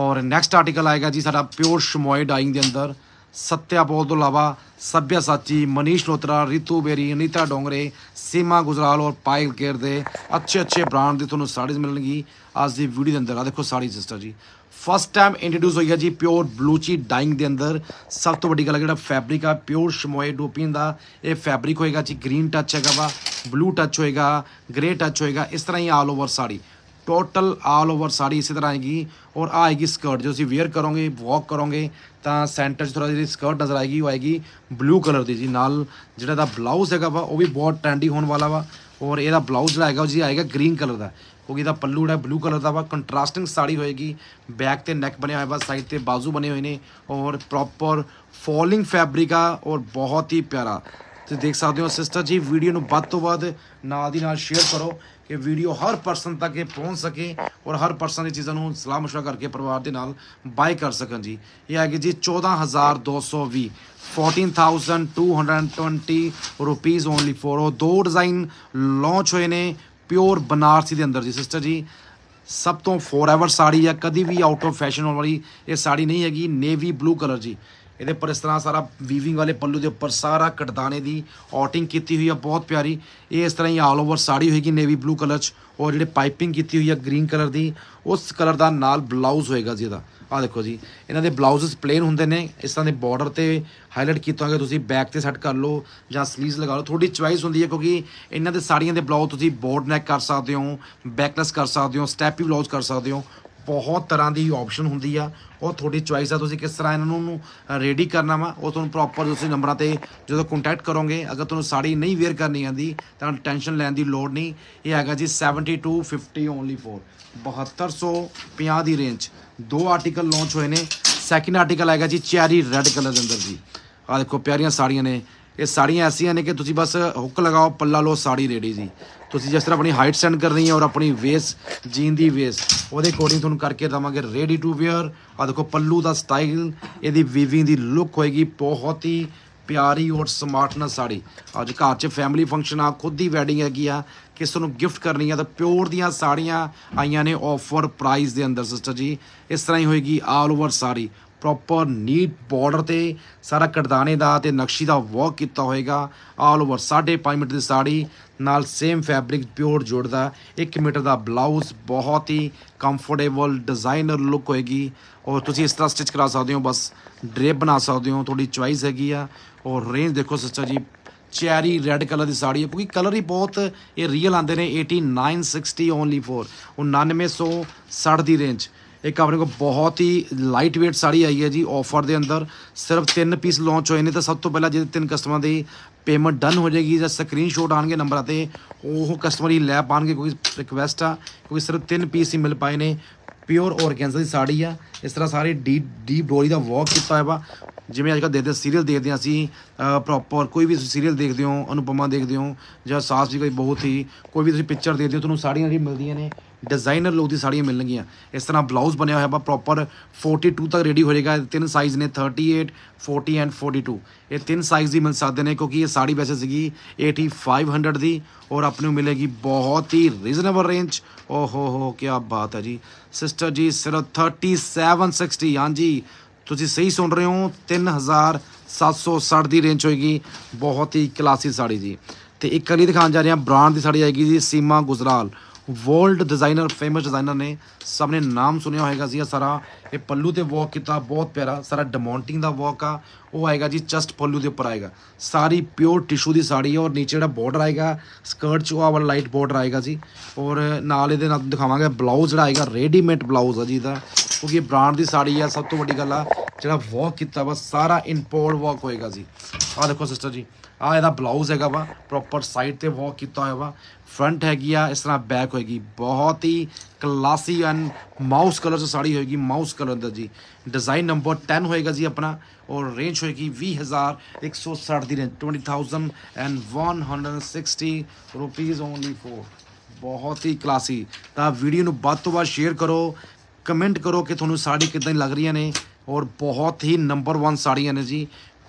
ਔਰ ਨੈਕਸਟ ਆਰਟੀਕਲ ਆਏਗਾ ਜੀ ਸਾਡਾ ਪਿਓਰ ਸ਼ਮੋਏ ਡਾਈਂਗ ਦੇ ਅੰਦਰ ਸੱਤਿਆ ਬੋਲ ਤੋਂ ਇਲਾਵਾ ਸੱਭਿਆ ਸਾਚੀ ਮਨੀਸ਼ ਨੋਤਰਾ ਰਿਤੂ ਬੇਰੀ ਅਨੀਤਾ ਡੋਂਗਰੇ ਸੀਮਾ ਗੁਜਰਾਲ ਔਰ ਪਾਇਲ ਕੇਰ ਦੇ ਅੱਛੇ ਅੱਛੇ ਬ੍ਰਾਂਡ ਦੀ ਤੁਹਾਨੂੰ ਸਾੜੀਜ਼ ਮਿਲਣਗੀ ਅੱਜ ਦੀ ਵੀਡੀਓ ਦੇ ਅੰਦਰ ਆ ਦੇਖੋ ਸਾੜੀ ਸਿਸਟਰ ਜੀ ਫਸਟ ਟਾਈਮ ਇੰਟਰੋਡਿਊਸ ਹੋਈ ਹੈ ਜੀ ਪਿਓਰ ਬਲੂਚੀ ਡਾਈਂਗ ਦੇ ਅੰਦਰ ਸਭ ਤੋਂ ਵੱਡੀ ਗੱਲ ਜਿਹੜਾ ਫੈਬਰਿਕ ਆ ਪਿਓਰ ਸ਼ਮੋਏ ਡੋਪੀਨ ਦਾ ਇਹ ਫੈਬਰਿਕ ਹੋਏਗਾ ਜੀ ਗ੍ਰੀਨ ਟੱਚ ਹੈਗਾ ਵਾ ਬਲੂ ਟੱਚ ਹੋਏਗਾ ਗ੍ਰੇ ਟੱਚ ਹੋਏਗਾ ਇਸ ਤਰ੍ਹਾਂ ਹੀ all over sari total all over sari ਇਸੇ ਤਰ੍ਹਾਂ ਆਏਗੀ ਔਰ ਆਏਗੀ ਸਕਰਟ ਜੋ ਤੁਸੀਂ ਵੇਅਰ ਕਰੋਗੇ ਵਾਕ ਕਰੋਗੇ ਤਾਂ ਸੈਂਟਰ 'ਚ ਥੋੜਾ ਜਿਹੜੀ ਸਕਰਟ ਨਜ਼ਰ ਆਏਗੀ ਉਹ ਆਏਗੀ ਬਲੂ ਕਲਰ ਦੀ ਜੀ ਨਾਲ ਜਿਹੜਾ ਦਾ ਬਲਾਊਜ਼ ਹੈਗਾ ਵਾ ਉਹ ਵੀ ਬਹੁਤ ਟ੍ਰੈਂਡੀ ਹੋਣ ਵਾਲਾ ਵਾ ਔਰ ਇਹਦਾ ਬਲਾਊਜ਼ ਲਾਏਗਾ ਜੀ ਆਏਗਾ ਗ੍ਰੀਨ ਕਲਰ ਦਾ ਉਹ ਇਹਦਾ ਪੱਲੂ ਜਿਹੜਾ ਬਲੂ ਕਲਰ ਦਾ ਵਾ ਕੰਟਰਾਸਟਿੰਗ ਸਾੜੀ ਹੋਏਗੀ ਬੈਕ ਤੇ ਨੈਕ ਬਣਿਆ ਹੋਇਆ ਵਾ ਸਾਈਡ ਤੇ ਬਾਜ਼ੂ ਬਣੇ ਹੋਏ ਨੇ ਔਰ ਪ੍ਰੋਪਰ ਫੋਲਿੰਗ ਫੈਬਰਿਕ ਆ ਔਰ ਬਹੁਤ ਹੀ ਪਿਆਰਾ ਤੇ ਦੇਖ ਸਕਦੇ ਹੋ ਸਿਸਟਰ ਜੀ ਵੀਡੀਓ ਨੂੰ ਵੱਧ ਤੋਂ ਵੱਧ ਨਾਲ ਦੀ ਨਾਲ ਸ਼ੇਅਰ ਕਰੋ ਕਿ ਵੀਡੀਓ ਹਰ ਪਰਸਨ ਤੱਕ ਇਹ ਪਹੁੰਚ ਸਕੇ ਔਰ ਹਰ ਪਰਸਨ ਦੀ ਚੀਜ਼ਾਂ ਨੂੰ ਸਲਾਹ ਮਸ਼ਵਰਾ ਕਰਕੇ ਪਰਿਵਾਰ ਦੇ ਨਾਲ ਬਾਈ ਕਰ ਸਕਣ ਜੀ ਇਹ ਆ ਗਈ ਜੀ 14220 14220 ਰੁਪੀਸ ਓਨਲੀ ਫੋਰ ਉਹ ਦੋ ਡਿਜ਼ਾਈਨ ਲਾਂਚ ਹੋਏ ਨੇ ਪਿਓਰ ਬਨਾਰਸੀ ਦੇ ਅੰਦਰ ਜੀ ਸਿਸਟਰ ਜੀ ਸਭ ਤੋਂ ਫੋਰਐਵਰ ਸਾੜੀ ਆ ਕਦੀ ਵੀ ਆਊਟ ਆਫ ਫੈਸ਼ਨ ਹੋਣ ਵਾਲੀ ਇਹ ਸਾੜੀ ਨਹੀਂ ਹੈਗੀ ਨੇਵੀ ਬਲੂ ਕਲਰ ਜੀ ਇਹਦੇ ਉੱਪਰ ਇਸ ਤਰ੍ਹਾਂ ਸਾਰਾ ਵੀਵਿੰਗ ਵਾਲੇ ਪੱਲੂ ਦੇ ਉੱਪਰ ਸਾਰਾ ਕਟਦਾਨੇ ਦੀ ਆਊਟਿੰਗ ਕੀਤੀ ਹੋਈ ਆ ਬਹੁਤ ਪਿਆਰੀ ਇਹ ਇਸ ਤਰ੍ਹਾਂ ਹੀ ਆਲ ਓਵਰ ਸਾੜੀ ਹੋਏਗੀ ਨੇਵੀ ਬਲੂ ਕਲਰ ਚ ਔਰ ਜਿਹੜੇ ਪਾਈਪਿੰਗ ਕੀਤੀ ਹੋਈ ਆ ਗ੍ਰੀਨ ਕਲਰ ਦੀ ਉਸ ਕਲਰ ਦਾ ਨਾਲ ਬਲਾਊਜ਼ ਹੋਏਗਾ ਜੀ ਇਹਦਾ ਆ ਦੇਖੋ ਜੀ ਇਹਨਾਂ ਦੇ ਬਲਾਊਜ਼ਸ ਪਲੇਨ ਹੁੰਦੇ ਨੇ ਇਸ ਤਰ੍ਹਾਂ ਦੇ ਬਾਰਡਰ ਤੇ ਹਾਈਲਾਈਟ ਕੀਤਾ ਹੋਇਆ ਤੁਸੀਂ ਬੈਕ ਤੇ ਸੈੱਟ ਕਰ ਲਓ ਜਾਂ 슬ੀਵਸ ਲਗਾ ਲਓ ਤੁਹਾਡੀ ਚੁਆਇਸ ਹੁੰਦੀ ਹੈ ਕਿਉਂਕਿ ਇਹਨਾਂ ਦੇ ਸਾੜੀਆਂ ਦੇ ਬਲਾਊਜ਼ ਤੁਸੀਂ ਬੋਰਡ ਨੈਕ ਕਰ ਸਕਦੇ ਹੋ ਬੈਕਲੈਸ ਕਰ ਸਕਦੇ ਹੋ ਸਟੈਪੀ ਬਲਾਊਜ਼ ਕਰ ਸਕਦੇ ਹੋ ਬਹੁਤ ਤਰ੍ਹਾਂ ਦੀ ਆਪਸ਼ਨ ਹੁੰਦੀ ਆ ਉਹ ਤੁਹਾਡੀ ਚੁਆਇਸ ਆ ਤੁਸੀਂ ਕਿਸ ਤਰ੍ਹਾਂ ਇਹਨਾਂ ਨੂੰ ਰੈਡੀ ਕਰਨਾ ਵਾ ਉਹ ਤੁਹਾਨੂੰ ਪ੍ਰੋਪਰ ਤੁਸੀਂ ਨੰਬਰਾਂ ਤੇ ਜਦੋਂ ਕੰਟੈਕਟ ਕਰੋਗੇ ਅਗਰ ਤੁਹਾਨੂੰ ਸਾੜੀ ਨਹੀਂ ਵੇਅਰ ਕਰਨੀ ਆਂਦੀ ਤਾਂ ਟੈਨਸ਼ਨ ਲੈਣ ਦੀ ਲੋੜ ਨਹੀਂ ਇਹ ਹੈਗਾ ਜੀ 7250 ਓਨਲੀ ਫੋਰ 7250 ਦੀ ਰੇਂਜ ਦੋ ਆਰਟੀਕਲ ਲਾਂਚ ਹੋਏ ਨੇ ਸੈਕਿੰਡ ਆਰਟੀਕਲ ਆਏਗਾ ਜੀ ਚੈਰੀ ਰੈੱਡ ਕਲਰ ਦੇ ਅੰਦਰ ਜੀ ਆ ਦੇਖੋ ਪਿਆਰੀਆਂ ਸਾੜੀਆਂ ਨੇ ਇਹ ਸਾੜੀਆਂ ਐਸੀਆਂ ਨੇ ਕਿ ਤੁਸੀਂ ਬਸ ਹੁੱਕ ਲਗਾਓ ਪੱਲਾ ਲਓ ਸਾੜੀ ਰੈਡੀ ਜੀ ਤੁਸੀਂ ਜਿਸ ਤਰ੍ਹਾਂ ਆਪਣੀ ਹਾਈਟ ਸੈਂਡ ਕਰਨੀ ਹੈ ਔਰ ਆਪਣੀ ਵੇਸ ਜੀਨ ਦੀ ਵੇਸ ਉਹਦੇ ਅਕੋਰਡਿੰਗ ਤੁਹਾਨੂੰ ਕਰਕੇ ਦਵਾਂਗੇ ਰੈਡੀ ਟੂ ਵੇਅਰ ਆ ਦੇਖੋ ਪੱਲੂ ਦਾ ਸਟਾਈਲ ਇਹਦੀ ਵੀਵਿੰਗ ਦੀ ਲੁੱਕ ਹੋਏਗੀ ਬਹੁਤ ਹੀ ਪਿਆਰੀ ਔਰ ਸਮਾਰਟਨੈਸ ਸਾੜੀ ਅੱਜ ਘਰ 'ਚ ਫੈਮਿਲੀ ਫੰਕਸ਼ਨ ਆ ਖੁਦ ਦੀ ਵੈਡਿੰਗ ਹੈਗੀ ਆ ਕਿਸ ਨੂੰ ਗਿਫਟ ਕਰਨੀ ਆ ਤਾਂ ਪਿਓਰ ਦੀਆਂ ਸਾੜੀਆਂ ਆਈਆਂ ਨੇ ਆਫਰ ਪ੍ਰਾਈਸ ਦੇ ਅੰਦਰ ਸਿਸਟਰ ਜੀ ਇਸ ਤਰ੍ਹਾਂ ਹੀ ਹੋਏਗੀ all over sari proper neat border ਤੇ ਸਾਰਾ ਕਰਦਾਨੇ ਦਾ ਤੇ ਨਕਸ਼ੀ ਦਾ ਵਰਕ ਕੀਤਾ ਹੋਏਗਾ ਆਲ ਓਵਰ 5.5 ਮੀਟਰ ਦੀ ਸਾੜੀ ਨਾਲ ਸੇਮ ਫੈਬਰਿਕ ਪਿਓਰ ਜੁੜਦਾ 1 ਮੀਟਰ ਦਾ ਬਲਾਊਜ਼ ਬਹੁਤ ਹੀ ਕੰਫਰਟੇਬਲ ਡਿਜ਼ਾਈਨਰ ਲੁੱਕ ਹੋਏਗੀ ਔਰ ਤੁਸੀਂ ਇਸ ਤਰ੍ਹਾਂ ਸਟਿਚ ਕਰਾ ਸਕਦੇ ਹੋ ਬਸ ਡਰੇਪ ਬਣਾ ਸਕਦੇ ਹੋ ਤੁਹਾਡੀ ਚੁਆਇਸ ਹੈਗੀ ਆ ਔਰ ਰੇਂਜ ਦੇਖੋ ਸੱਚਾ ਜੀ ਚੈਰੀ ਰੈੱਡ ਕਲਰ ਦੀ ਸਾੜੀ ਹੈ ਕਿਉਂਕਿ ਕਲਰ ਹੀ ਬਹੁਤ ਇਹ ਰੀਅਲ ਆਂਦੇ ਨੇ 8960 ਓਨਲੀ ਫੋਰ 9960 ਦੀ ਰੇਂਜ ਇੱਕ ਆਪਣੇ ਕੋ ਬਹੁਤ ਹੀ ਲਾਈਟ weight ਸਾੜੀ ਆਈ ਹੈ ਜੀ ਆਫਰ ਦੇ ਅੰਦਰ ਸਿਰਫ 3 ਪੀਸ ਲਾਂਚ ਹੋਏ ਨੇ ਤਾਂ ਸਭ ਤੋਂ ਪਹਿਲਾਂ ਜਿਹਦੇ ਤਿੰਨ ਕਸਟਮਰਾਂ ਦੀ ਪੇਮੈਂਟ ਡਨ ਹੋ ਜਾਏਗੀ ਜਾਂ ਸਕਰੀਨਸ਼ਾਟ ਆਣਗੇ ਨੰਬਰਾਂ ਤੇ ਉਹ ਕਸਟਮਰ ਹੀ ਲੈ ਪਾਣਗੇ ਕੋਈ ਰਿਕਵੈਸਟ ਆ ਕਿਉਂਕਿ ਸਿਰਫ ਤਿੰਨ ਪੀਸ ਹੀ ਮਿਲ ਪਾਏ ਨੇ ਪਿਓਰ ਔਰਗੈਂਜ਼ਾ ਦੀ ਸਾੜੀ ਆ ਇਸ ਤਰ੍ਹਾਂ ਸਾਰੇ ਡੀਪ ਡੀਪ ਡੋਰੀ ਦਾ ਵਰਕ ਕੀਤਾ ਹੋਇਆ ਵਾ ਜਿਵੇਂ ਅੱਜ ਕੱਲ ਦੇਖਦੇ ਸੀਰੀਅਲ ਦੇਖਦੇ ਆਂ ਅਸੀਂ ਪ੍ਰੋਪਰ ਕੋਈ ਵੀ ਸੀਰੀਅਲ ਦੇਖਦੇ ਹੋ ਅਨੁਪਮਾ ਦੇਖਦੇ ਹੋ ਜਾਂ ਸਾਸ ਜੀ ਕੋਈ ਬਹੁਤ ਹੀ ਕੋਈ ਵੀ ਤੁਸੀਂ ਪਿਕਚਰ ਦੇਖਦੇ ਹੋ ਤੁਹਾਨੂੰ ਸਾੜੀਆਂ ਜਿਹੜੀ ਮਿਲਦੀਆਂ ਨੇ ਡਿਜ਼ਾਈਨਰ ਲੋਕ ਦੀ ਸਾੜੀਆਂ ਮਿਲਣਗੀਆਂ ਇਸ ਤਰ੍ਹਾਂ ਬਲਾਊਜ਼ ਬਣਿਆ ਹੋਇਆ ਬਾ ਪ੍ਰੋਪਰ 42 ਤੱਕ ਰੈਡੀ ਹੋ ਜਾਏਗਾ ਤਿੰਨ ਸਾਈਜ਼ ਨੇ 38 40 ਐਂਡ 42 ਇਹ ਤਿੰਨ ਸਾਈਜ਼ ਹੀ ਮਿਲ ਸਕਦੇ ਨੇ ਕਿਉਂਕਿ ਇਹ ਸਾੜੀ ਵੈਸੇ ਸੀਗੀ 8500 ਦੀ ਔਰ ਆਪਣੇ ਨੂੰ ਮਿਲੇਗੀ ਬਹੁਤ ਹੀ ਰੀਜ਼ਨੇਬਲ ਰੇਂਜ ਓ ਹੋ ਹੋ ਕੀ ਬਾਤ ਹੈ ਜੀ ਸਿਸਟਰ ਜੀ ਸਿਰਫ 3760 ਹਾਂਜੀ ਤੁਸੀਂ ਸਹੀ ਸੁਣ ਰਹੇ ਹੋ 3760 ਦੀ ਰੇਂਜ ਹੋਏਗੀ ਬਹੁਤ ਹੀ ਕਲਾਸੀ ਸਾੜੀ ਜੀ ਤੇ ਇੱਕ ਅਲੀ ਦਿਖਾਉਣ ਜਾ ਰਹੇ ਹਾਂ ਬ੍ਰਾਂਡ ਦੀ ਸਾੜੀ ਆਏਗੀ ਜੀ Seema Gujral world designer famous designer ਨੇ ਸਭ ਨੇ ਨਾਮ ਸੁਣਿਆ ਹੋਏਗਾ ਜੀ ਸਾਰਾ ਇਹ ਪੱਲੂ ਤੇ ਵਰਕ ਕੀਤਾ ਬਹੁਤ ਪਿਆਰਾ ਸਾਰਾ ਡਮੌਂਟਿੰਗ ਦਾ ਵਰਕ ਆ ਉਹ ਆਏਗਾ ਜੀ ਚਸਟ ਪੱਲੂ ਦੇ ਉੱਪਰ ਆਏਗਾ ਸਾਰੀ ਪਿਓਰ ਟਿਸ਼ੂ ਦੀ ਸਾੜੀ ਹੈ ਔਰ ਨੀਚੇ ਜਿਹੜਾ ਬਾਰਡਰ ਆਏਗਾ ਸਕਰਟ 'ਚ ਉਹ ਵਾਲਾ ਲਾਈਟ ਬਾਰਡਰ ਆਏਗਾ ਜੀ ਔਰ ਨਾਲ ਇਹਦੇ ਨਾਲ ਦਿਖਾਵਾਂਗੇ ਬਲਾਊਜ਼ ਜਿਹੜਾ ਆਏਗਾ ਰੈਡੀਮੇਡ ਬਲਾਊਜ਼ ਆ ਜੀ ਦਾ ਕਿਉਂਕਿ ਇਹ ਬ੍ਰਾਂਡ ਦੀ ਸਾੜੀ ਆ ਸਭ ਤੋਂ ਵੱਡੀ ਗੱਲ ਆ ਜਿਹੜਾ ਵਰਕ ਕੀਤਾ ਵਾ ਸਾਰਾ ਇੰਪੋਰਟ ਵਰਕ ਹੋਏਗਾ ਜੀ ਆ ਦੇਖੋ ਸਿਸਟਰ ਜੀ ਆ ਇਹਦਾ ਬਲਾਊਜ਼ ਹੈਗਾ ਵਾ ਪ੍ਰੋਪਰ ਸਾਈਡ ਤੇ ਵਰਕ ਕੀਤਾ ਹੋਇਆ ਵਾ ਫਰੰਟ ਹੈਗੀ ਆ ਇਸ ਤਰ੍ਹਾਂ ਬੈਕ ਹੋਏਗੀ ਬਹੁਤ ਹੀ ਕਲਾਸੀ ਐਨ ਮਾਊਸ ਕਲਰ ਚ ਸਾੜੀ ਹੋਏਗੀ ਮਾਊਸ ਕਲਰ ਦਾ ਜੀ ਡਿਜ਼ਾਈਨ ਨੰਬਰ 10 ਹੋਏਗਾ ਜੀ ਆਪਣਾ ਔਰ ਰੇਂਜ ਹੋਏਗੀ 20160 ਦੀ ਰੇਂਜ 20160 ਰੁਪੀਸ ਓਨਲੀ ਫੋਰ ਬਹੁਤ ਹੀ ਕਲਾਸੀ ਤਾਂ ਵੀਡੀਓ ਨੂੰ ਵੱਧ ਤੋਂ ਵੱਧ ਸ਼ੇਅਰ ਕਰੋ ਕਮੈਂਟ ਕਰੋ ਕਿ ਤੁਹਾਨੂੰ ਸਾੜੀ ਕਿਦਾਂ ਲੱਗ ਰਹੀਆਂ ਨੇ ਔਰ ਬਹੁਤ ਹੀ ਨੰਬਰ 1 ਸਾੜੀਆਂ ਨੇ ਜੀ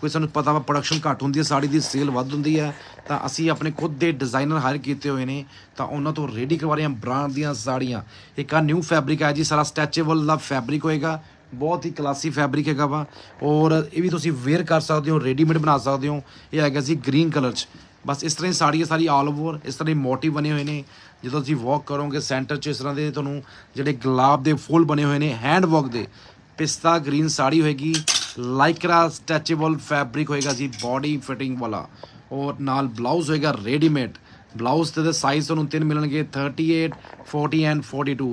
ਕੋਈ ਸਾਨੂੰ ਪਤਾ ਵਾ ਪ੍ਰੋਡਕਸ਼ਨ ਘੱਟ ਹੁੰਦੀ ਹੈ ਸਾੜੀ ਦੀ ਸੇਲ ਵੱਧ ਹੁੰਦੀ ਹੈ ਤਾਂ ਅਸੀਂ ਆਪਣੇ ਖੁਦ ਦੇ ਡਿਜ਼ਾਈਨਰ ਹਾਇਰ ਕੀਤੇ ਹੋਏ ਨੇ ਤਾਂ ਉਹਨਾਂ ਤੋਂ ਰੈਡੀ ਕਰਵਾ ਰਹੇ ਹਾਂ ਬ੍ਰਾਂਡ ਦੀਆਂ ਸਾੜੀਆਂ ਇੱਕ ਆ ਨਿਊ ਫੈਬਰਿਕ ਹੈ ਜੀ ਸਾਰਾ ਸਟੈਚੇਬਲ ਦਾ ਫੈਬਰਿਕ ਹੋਏਗਾ ਬਹੁਤ ਹੀ ਕਲਾਸੀ ਫੈਬਰਿਕ ਹੈਗਾ ਵਾ ਔਰ ਇਹ ਵੀ ਤੁਸੀਂ ਵੇਅਰ ਕਰ ਸਕਦੇ ਹੋ ਰੈਡੀਮੇਡ ਬਣਾ ਸਕਦੇ ਹੋ ਇਹ ਹੈਗਾ ਜੀ ਗ੍ਰੀਨ ਕਲਰ 'ਚ ਬਸ ਇਸ ਤਰ੍ਹਾਂ ਹੀ ਸਾੜੀ ਸਾਰੀ ਆਲ ਓਵਰ ਇਸ ਤਰ੍ਹਾਂ ਦੇ ਮੋਟਿਵ ਬਣੇ ਹੋਏ ਨੇ ਜਦੋਂ ਤੁਸੀਂ ਵਾਕ ਕਰੋਗੇ ਸੈਂਟਰ 'ਚ ਇਸ ਤਰ੍ਹਾਂ ਦੇ ਤੁਹਾਨੂੰ ਜਿਹੜੇ ਗੁਲਾਬ ਦੇ ਫੁੱਲ ਬਣੇ ਹੋਏ ਨੇ ਹੈਂਡ ਵਾਕ ਦੇ ਪਿਸਤਾ ਗ੍ਰੀਨ ਸਾੜੀ ਹੋਏਗੀ ਲਾਈਕਰਾ ਸਟੈਚੇਬਲ ਫੈਬਰਿਕ ਹੋਏਗਾ ਜੀ ਬਾਡੀ ਫਿਟਿੰਗ ਵਾਲਾ ਔਰ ਨਾਲ ਬਲਾਊਜ਼ ਹੋਏਗਾ ਰੈਡੀਮੇਡ ਬਲਾਊਜ਼ ਤੇ ਦੇ ਸਾਈਜ਼ ਤੁਹਾਨੂੰ ਤਿੰਨ ਮਿਲਣਗੇ 38 40 ਐਂਡ 42